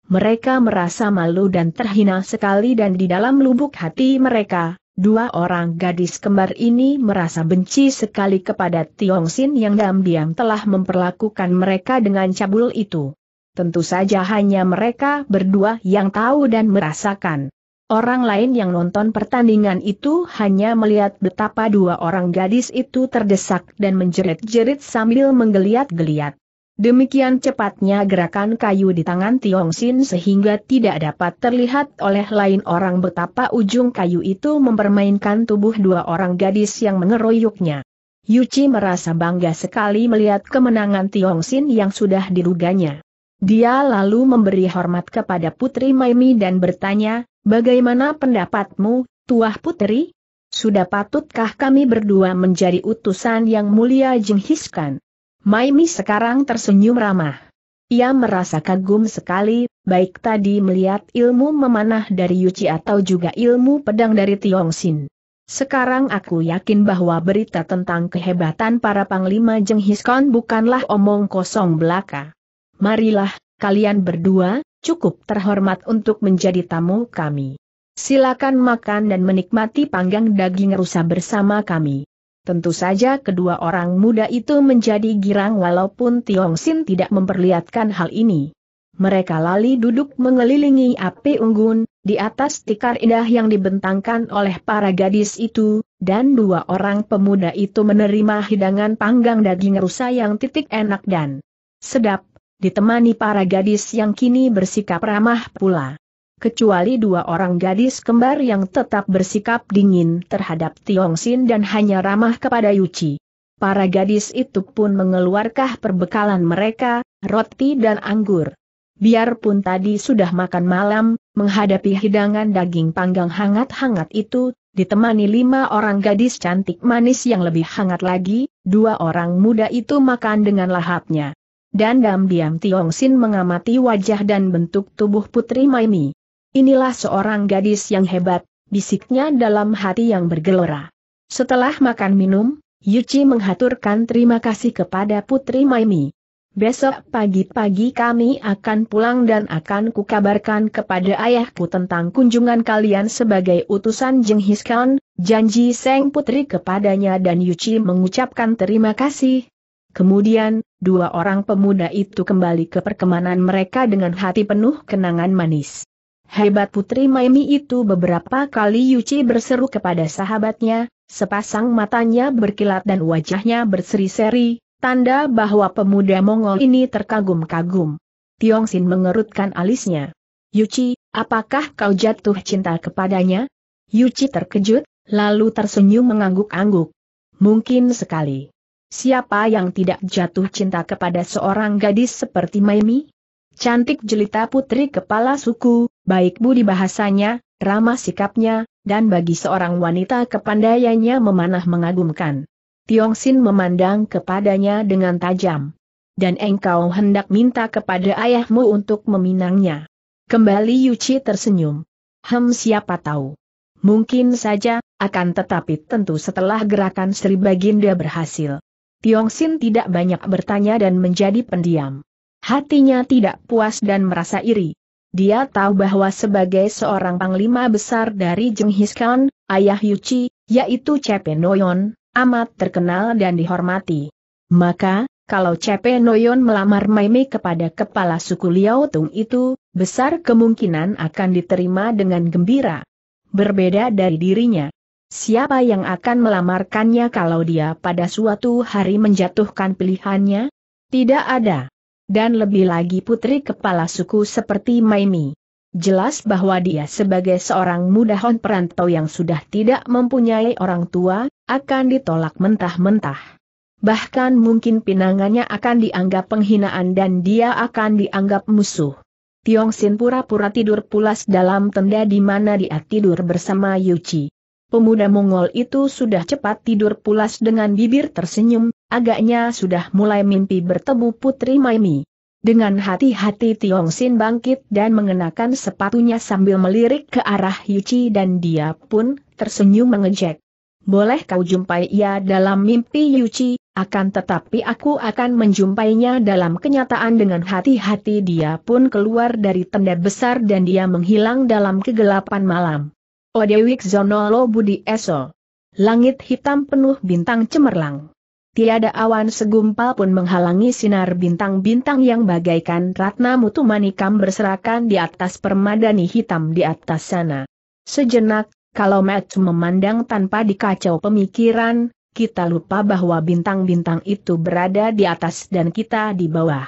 Mereka merasa malu dan terhina sekali dan di dalam lubuk hati mereka, Dua orang gadis kembar ini merasa benci sekali kepada Tiong Sin yang diam-diam telah memperlakukan mereka dengan cabul itu. Tentu saja hanya mereka berdua yang tahu dan merasakan. Orang lain yang nonton pertandingan itu hanya melihat betapa dua orang gadis itu terdesak dan menjerit-jerit sambil menggeliat-geliat. Demikian cepatnya gerakan kayu di tangan Tiong Sin sehingga tidak dapat terlihat oleh lain orang betapa ujung kayu itu mempermainkan tubuh dua orang gadis yang mengeroyoknya. Yuci merasa bangga sekali melihat kemenangan Tiong Sin yang sudah diruganya. Dia lalu memberi hormat kepada Putri Maimi dan bertanya, bagaimana pendapatmu, Tuah Putri? Sudah patutkah kami berdua menjadi utusan yang mulia Jenghiskan? Maimi sekarang tersenyum ramah. Ia merasa kagum sekali, baik tadi melihat ilmu memanah dari Yuci atau juga ilmu pedang dari Tiong Sin. Sekarang aku yakin bahwa berita tentang kehebatan para Panglima Hiskon bukanlah omong kosong belaka. Marilah, kalian berdua, cukup terhormat untuk menjadi tamu kami. Silakan makan dan menikmati panggang daging rusa bersama kami. Tentu saja kedua orang muda itu menjadi girang walaupun Tiong Sin tidak memperlihatkan hal ini. Mereka lali duduk mengelilingi api unggun, di atas tikar indah yang dibentangkan oleh para gadis itu, dan dua orang pemuda itu menerima hidangan panggang daging rusa yang titik enak dan sedap, ditemani para gadis yang kini bersikap ramah pula kecuali dua orang gadis kembar yang tetap bersikap dingin terhadap Tiong Sin dan hanya ramah kepada Yuci. Para gadis itu pun mengeluarkan perbekalan mereka, roti dan anggur. Biarpun tadi sudah makan malam, menghadapi hidangan daging panggang hangat-hangat itu, ditemani lima orang gadis cantik manis yang lebih hangat lagi, dua orang muda itu makan dengan lahapnya. Dan diam-diam Tiong Sin mengamati wajah dan bentuk tubuh Putri Maimi. Inilah seorang gadis yang hebat, bisiknya dalam hati yang bergelora. Setelah makan minum, Yuchi menghaturkan terima kasih kepada Putri Maimi. Besok pagi-pagi kami akan pulang dan akan kukabarkan kepada ayahku tentang kunjungan kalian sebagai utusan Jenghis Khan, janji Seng Putri kepadanya dan Yuchi mengucapkan terima kasih. Kemudian, dua orang pemuda itu kembali ke perkemanan mereka dengan hati penuh kenangan manis. Hebat putri Maimi itu beberapa kali Yuci berseru kepada sahabatnya, sepasang matanya berkilat dan wajahnya berseri-seri, tanda bahwa pemuda Mongol ini terkagum-kagum. Tiong Sin mengerutkan alisnya. Yuci, apakah kau jatuh cinta kepadanya? Yuci terkejut, lalu tersenyum mengangguk-angguk. Mungkin sekali. Siapa yang tidak jatuh cinta kepada seorang gadis seperti Maimi? Cantik jelita putri kepala suku, Baik budi bahasanya, ramah sikapnya, dan bagi seorang wanita kepandaiannya memanah mengagumkan. Tiong Sin memandang kepadanya dengan tajam. Dan engkau hendak minta kepada ayahmu untuk meminangnya. Kembali Yuci tersenyum. Hem siapa tahu. Mungkin saja, akan tetapi tentu setelah gerakan Sri Baginda berhasil. Tiong Sin tidak banyak bertanya dan menjadi pendiam. Hatinya tidak puas dan merasa iri. Dia tahu bahwa sebagai seorang panglima besar dari Jenghis Khan, ayah Yuci, yaitu Cepe Noyon, amat terkenal dan dihormati. Maka, kalau Cepe Noyon melamar Maimi kepada kepala suku Liao Tung itu, besar kemungkinan akan diterima dengan gembira. Berbeda dari dirinya. Siapa yang akan melamarkannya kalau dia pada suatu hari menjatuhkan pilihannya? Tidak ada dan lebih lagi putri kepala suku seperti Maimi. Jelas bahwa dia sebagai seorang muda hon perantau yang sudah tidak mempunyai orang tua, akan ditolak mentah-mentah. Bahkan mungkin pinangannya akan dianggap penghinaan dan dia akan dianggap musuh. Tiong Sin pura-pura tidur pulas dalam tenda di mana dia tidur bersama Yuci. Pemuda Mongol itu sudah cepat tidur pulas dengan bibir tersenyum, agaknya sudah mulai mimpi bertemu Putri Maimi. Dengan hati-hati Tiong Sin bangkit dan mengenakan sepatunya sambil melirik ke arah Yuci dan dia pun tersenyum mengejek. Boleh kau jumpai ia dalam mimpi Yuci, akan tetapi aku akan menjumpainya dalam kenyataan dengan hati-hati dia pun keluar dari tenda besar dan dia menghilang dalam kegelapan malam. Odewik Zonolo Budi Eso. Langit hitam penuh bintang cemerlang. Tiada awan segumpal pun menghalangi sinar bintang-bintang yang bagaikan Ratna Mutu Manikam berserakan di atas permadani hitam di atas sana. Sejenak, kalau Matsu memandang tanpa dikacau pemikiran, kita lupa bahwa bintang-bintang itu berada di atas dan kita di bawah.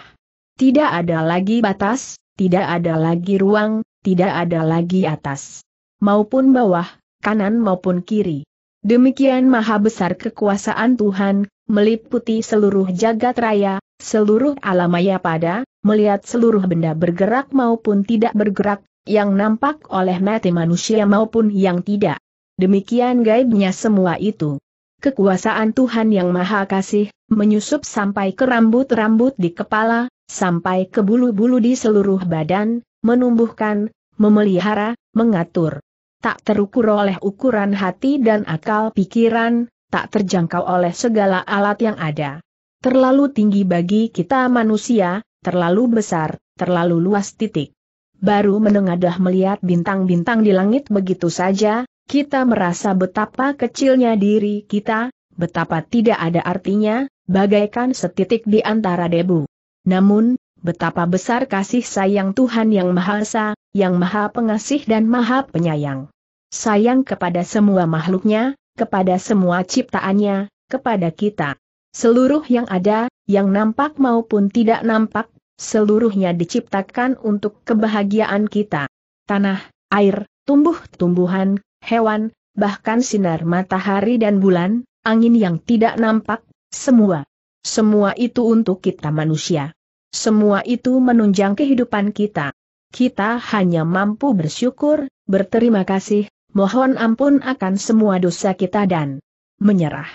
Tidak ada lagi batas, tidak ada lagi ruang, tidak ada lagi atas maupun bawah, kanan maupun kiri. Demikian maha besar kekuasaan Tuhan, meliputi seluruh jagat raya, seluruh alamaya pada, melihat seluruh benda bergerak maupun tidak bergerak, yang nampak oleh mati manusia maupun yang tidak. Demikian gaibnya semua itu. Kekuasaan Tuhan yang Maha Kasih, menyusup sampai ke rambut-rambut di kepala, sampai ke bulu-bulu di seluruh badan, menumbuhkan, memelihara, mengatur tak terukur oleh ukuran hati dan akal pikiran, tak terjangkau oleh segala alat yang ada. Terlalu tinggi bagi kita manusia, terlalu besar, terlalu luas titik. Baru menengadah melihat bintang-bintang di langit begitu saja, kita merasa betapa kecilnya diri kita, betapa tidak ada artinya, bagaikan setitik di antara debu. Namun, betapa besar kasih sayang Tuhan Yang Maha Esa, Yang Maha Pengasih dan Maha Penyayang sayang kepada semua makhluknya, kepada semua ciptaannya, kepada kita. Seluruh yang ada, yang nampak maupun tidak nampak, seluruhnya diciptakan untuk kebahagiaan kita. Tanah, air, tumbuh-tumbuhan, hewan, bahkan sinar matahari dan bulan, angin yang tidak nampak, semua. Semua itu untuk kita manusia. Semua itu menunjang kehidupan kita. Kita hanya mampu bersyukur, berterima kasih, mohon ampun akan semua dosa kita dan menyerah.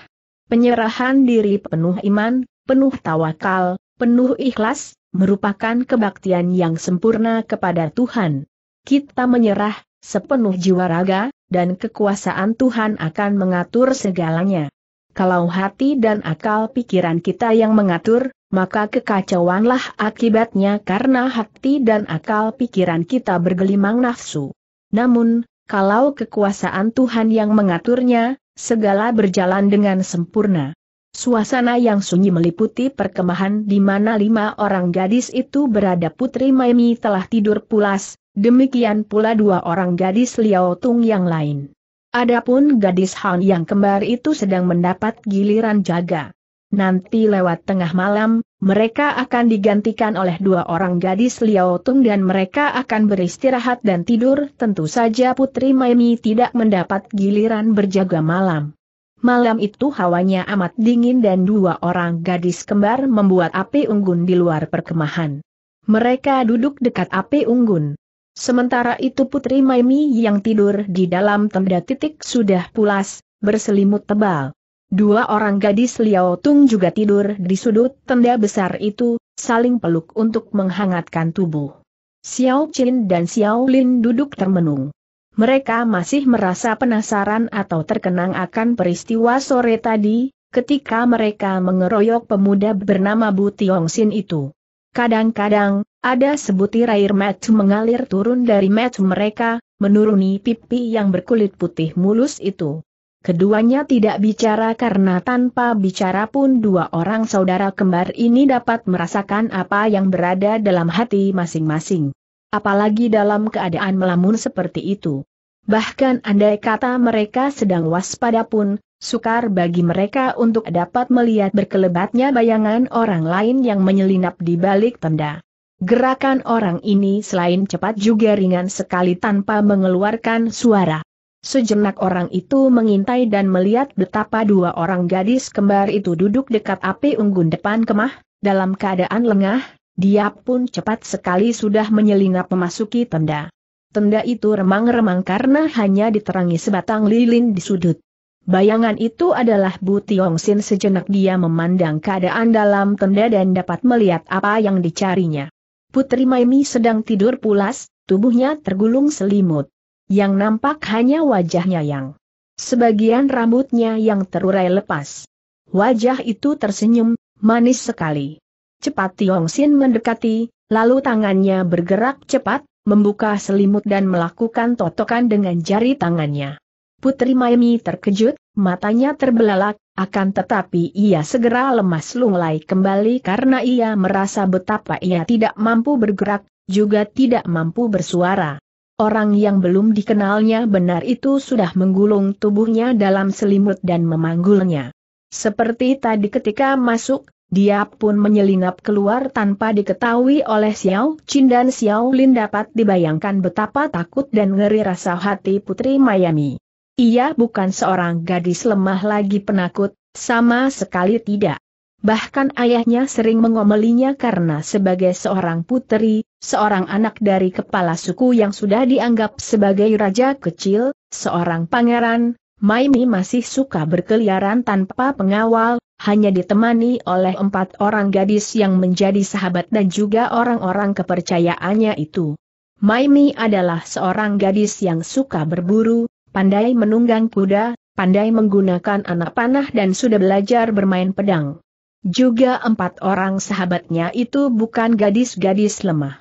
Penyerahan diri penuh iman, penuh tawakal, penuh ikhlas, merupakan kebaktian yang sempurna kepada Tuhan. Kita menyerah, sepenuh jiwa raga, dan kekuasaan Tuhan akan mengatur segalanya. Kalau hati dan akal pikiran kita yang mengatur, maka kekacauanlah akibatnya karena hati dan akal pikiran kita bergelimang nafsu. Namun, kalau kekuasaan Tuhan yang mengaturnya, segala berjalan dengan sempurna. Suasana yang sunyi meliputi perkemahan di mana lima orang gadis itu berada Putri Maimi telah tidur pulas, demikian pula dua orang gadis Liao Tung yang lain. Adapun gadis Han yang kembar itu sedang mendapat giliran jaga. Nanti lewat tengah malam, mereka akan digantikan oleh dua orang gadis Liao Tung dan mereka akan beristirahat dan tidur. Tentu saja Putri Maimi tidak mendapat giliran berjaga malam. Malam itu hawanya amat dingin dan dua orang gadis kembar membuat api unggun di luar perkemahan. Mereka duduk dekat api unggun. Sementara itu Putri Maimi yang tidur di dalam tenda titik sudah pulas, berselimut tebal. Dua orang gadis Liao Tung juga tidur di sudut tenda besar itu, saling peluk untuk menghangatkan tubuh. Xiao Qin dan Xiao Lin duduk termenung. Mereka masih merasa penasaran atau terkenang akan peristiwa sore tadi, ketika mereka mengeroyok pemuda bernama Bu Xin itu. Kadang-kadang, ada sebutir air mata mengalir turun dari mata mereka, menuruni pipi yang berkulit putih mulus itu. Keduanya tidak bicara karena tanpa bicara pun dua orang saudara kembar ini dapat merasakan apa yang berada dalam hati masing-masing. Apalagi dalam keadaan melamun seperti itu. Bahkan andai kata mereka sedang waspada pun, sukar bagi mereka untuk dapat melihat berkelebatnya bayangan orang lain yang menyelinap di balik tenda. Gerakan orang ini selain cepat juga ringan sekali tanpa mengeluarkan suara. Sejenak orang itu mengintai dan melihat betapa dua orang gadis kembar itu duduk dekat api unggun depan kemah, dalam keadaan lengah, dia pun cepat sekali sudah menyelinap memasuki tenda. Tenda itu remang-remang karena hanya diterangi sebatang lilin di sudut. Bayangan itu adalah Bu Tiong Sin sejenak dia memandang keadaan dalam tenda dan dapat melihat apa yang dicarinya. Putri Maimi sedang tidur pulas, tubuhnya tergulung selimut. Yang nampak hanya wajahnya yang sebagian rambutnya yang terurai lepas. Wajah itu tersenyum, manis sekali. Cepat Tiong Sin mendekati, lalu tangannya bergerak cepat, membuka selimut dan melakukan totokan dengan jari tangannya. Putri Maimi terkejut, matanya terbelalak, akan tetapi ia segera lemas lunglai kembali karena ia merasa betapa ia tidak mampu bergerak, juga tidak mampu bersuara. Orang yang belum dikenalnya benar itu sudah menggulung tubuhnya dalam selimut dan memanggulnya. Seperti tadi ketika masuk, dia pun menyelinap keluar tanpa diketahui oleh Xiao Qin dan Xiao Lin dapat dibayangkan betapa takut dan ngeri rasa hati Putri Miami. Ia bukan seorang gadis lemah lagi penakut, sama sekali tidak bahkan ayahnya sering mengomelinya karena sebagai seorang putri, seorang anak dari kepala suku yang sudah dianggap sebagai raja kecil, seorang pangeran, Maimi masih suka berkeliaran tanpa pengawal, hanya ditemani oleh empat orang gadis yang menjadi sahabat dan juga orang-orang kepercayaannya itu. Maimi adalah seorang gadis yang suka berburu, pandai menunggang kuda, pandai menggunakan anak panah dan sudah belajar bermain pedang. Juga empat orang sahabatnya itu bukan gadis-gadis lemah.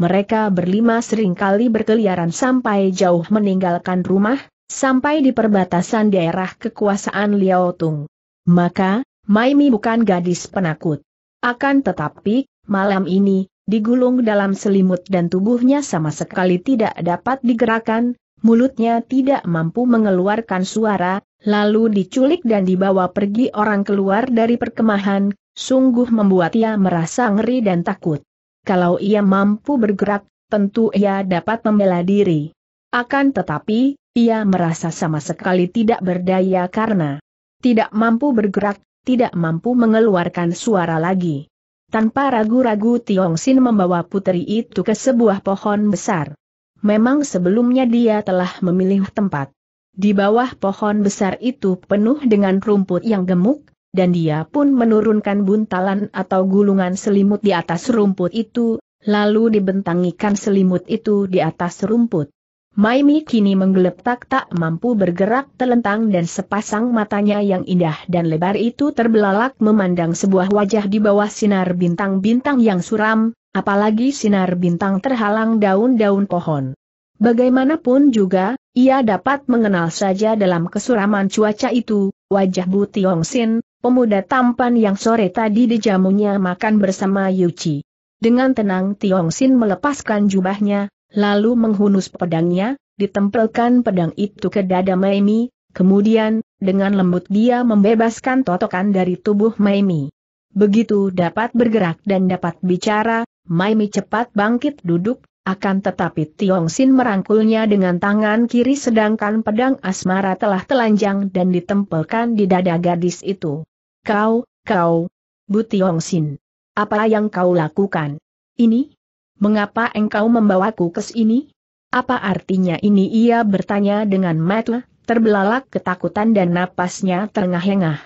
Mereka berlima seringkali berkeliaran sampai jauh meninggalkan rumah, sampai di perbatasan daerah kekuasaan Liao Tung. Maka, Maimi bukan gadis penakut. Akan tetapi, malam ini, digulung dalam selimut dan tubuhnya sama sekali tidak dapat digerakkan, mulutnya tidak mampu mengeluarkan suara, Lalu diculik dan dibawa pergi orang keluar dari perkemahan, sungguh membuat ia merasa ngeri dan takut. Kalau ia mampu bergerak, tentu ia dapat membela diri. Akan tetapi, ia merasa sama sekali tidak berdaya karena tidak mampu bergerak, tidak mampu mengeluarkan suara lagi. Tanpa ragu-ragu Tiong Sin membawa putri itu ke sebuah pohon besar. Memang sebelumnya dia telah memilih tempat di bawah pohon besar itu penuh dengan rumput yang gemuk, dan dia pun menurunkan buntalan atau gulungan selimut di atas rumput itu, lalu dibentangikan selimut itu di atas rumput. Maimi kini menggeletak tak mampu bergerak telentang dan sepasang matanya yang indah dan lebar itu terbelalak memandang sebuah wajah di bawah sinar bintang-bintang yang suram, apalagi sinar bintang terhalang daun-daun pohon. Bagaimanapun juga, ia dapat mengenal saja dalam kesuraman cuaca itu, wajah Bu Tiong Sin, pemuda tampan yang sore tadi dijamunya makan bersama Yuci. Dengan tenang Tiong Sin melepaskan jubahnya, lalu menghunus pedangnya, ditempelkan pedang itu ke dada Maimi, kemudian, dengan lembut dia membebaskan totokan dari tubuh Maimi. Begitu dapat bergerak dan dapat bicara, Maimi cepat bangkit duduk, akan tetapi Tiong Sin merangkulnya dengan tangan kiri sedangkan pedang asmara telah telanjang dan ditempelkan di dada gadis itu. Kau, kau, Bu Tiong Sin. Apa yang kau lakukan? Ini? Mengapa engkau membawaku ke sini? Apa artinya ini ia bertanya dengan mata, terbelalak ketakutan dan napasnya terengah-engah.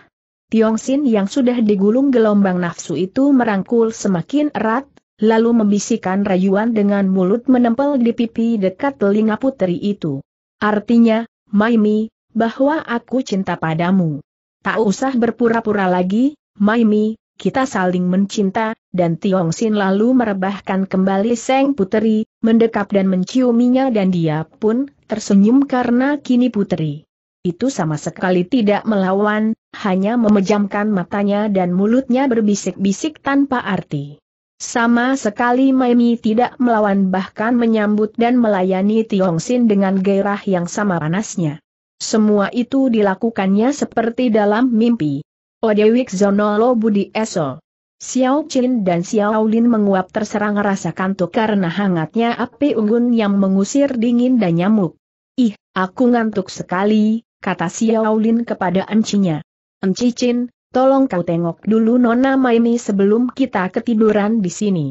Tiong Sin yang sudah digulung gelombang nafsu itu merangkul semakin erat, lalu membisikkan rayuan dengan mulut menempel di pipi dekat telinga putri itu. Artinya, Maimi, bahwa aku cinta padamu. Tak usah berpura-pura lagi, Maimi, kita saling mencinta, dan Tiong Sin lalu merebahkan kembali Seng Puteri, mendekap dan menciuminya dan dia pun tersenyum karena kini Putri Itu sama sekali tidak melawan, hanya memejamkan matanya dan mulutnya berbisik-bisik tanpa arti. Sama sekali Maimi tidak melawan bahkan menyambut dan melayani Tiong Sin dengan gairah yang sama panasnya. Semua itu dilakukannya seperti dalam mimpi. Odewik Zonolo Budi Eso. Xiao Qin dan Xiao Lin menguap terserang rasa kantuk karena hangatnya api unggun yang mengusir dingin dan nyamuk. Ih, aku ngantuk sekali, kata Xiao Lin kepada Encinya. Enci Qin, Tolong kau tengok dulu Nona Maimi sebelum kita ketiduran di sini.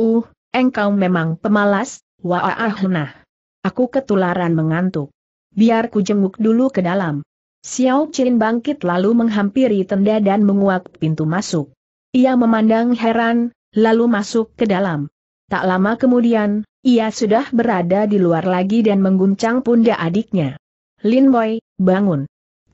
Uh, engkau memang pemalas, nah Aku ketularan mengantuk. Biar ku jenguk dulu ke dalam. Xiao chen bangkit lalu menghampiri tenda dan menguak pintu masuk. Ia memandang heran, lalu masuk ke dalam. Tak lama kemudian, ia sudah berada di luar lagi dan mengguncang pundak adiknya. Lin Boy, bangun.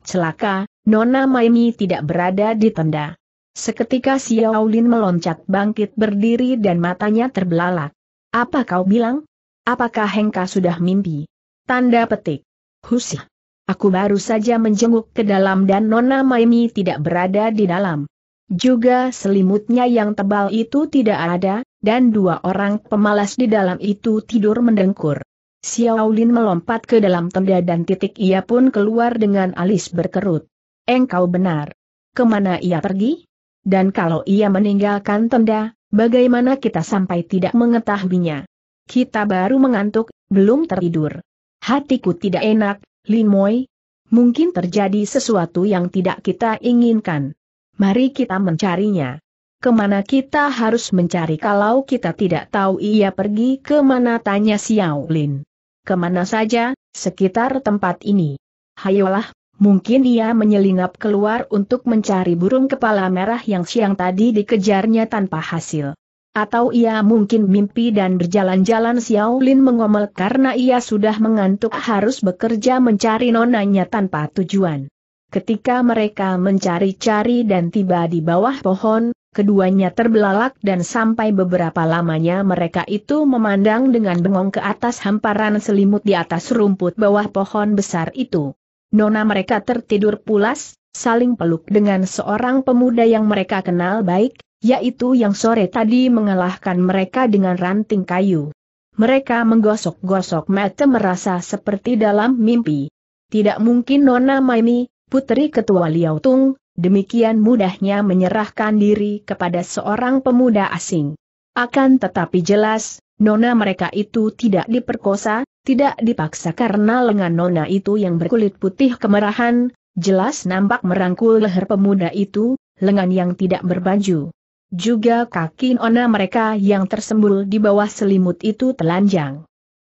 Celaka, Nona Maimi tidak berada di tenda. Seketika Xiao Lin meloncat bangkit berdiri dan matanya terbelalak. Apa kau bilang? Apakah Hengka sudah mimpi? Tanda petik. Husih. Aku baru saja menjenguk ke dalam dan Nona Maimi tidak berada di dalam. Juga selimutnya yang tebal itu tidak ada, dan dua orang pemalas di dalam itu tidur mendengkur. Xiao Lin melompat ke dalam tenda dan titik ia pun keluar dengan alis berkerut. Engkau benar. Kemana ia pergi? Dan kalau ia meninggalkan tenda, bagaimana kita sampai tidak mengetahuinya? Kita baru mengantuk, belum tertidur. Hatiku tidak enak, Lin Limoy. Mungkin terjadi sesuatu yang tidak kita inginkan. Mari kita mencarinya. Kemana kita harus mencari kalau kita tidak tahu ia pergi kemana tanya Xiao Lin. Kemana saja, sekitar tempat ini. Hayolah, Mungkin ia menyelinap keluar untuk mencari burung kepala merah yang siang tadi dikejarnya tanpa hasil. Atau ia mungkin mimpi dan berjalan-jalan Xiaolin mengomel karena ia sudah mengantuk harus bekerja mencari nonanya tanpa tujuan. Ketika mereka mencari-cari dan tiba di bawah pohon, keduanya terbelalak dan sampai beberapa lamanya mereka itu memandang dengan bengong ke atas hamparan selimut di atas rumput bawah pohon besar itu. Nona mereka tertidur pulas, saling peluk dengan seorang pemuda yang mereka kenal baik, yaitu yang sore tadi mengalahkan mereka dengan ranting kayu. Mereka menggosok-gosok mata merasa seperti dalam mimpi. Tidak mungkin Nona Maimi, putri ketua Liao Tung, demikian mudahnya menyerahkan diri kepada seorang pemuda asing. Akan tetapi jelas, Nona mereka itu tidak diperkosa, tidak dipaksa karena lengan nona itu yang berkulit putih kemerahan, jelas nampak merangkul leher pemuda itu, lengan yang tidak berbaju. Juga kaki nona mereka yang tersembul di bawah selimut itu telanjang.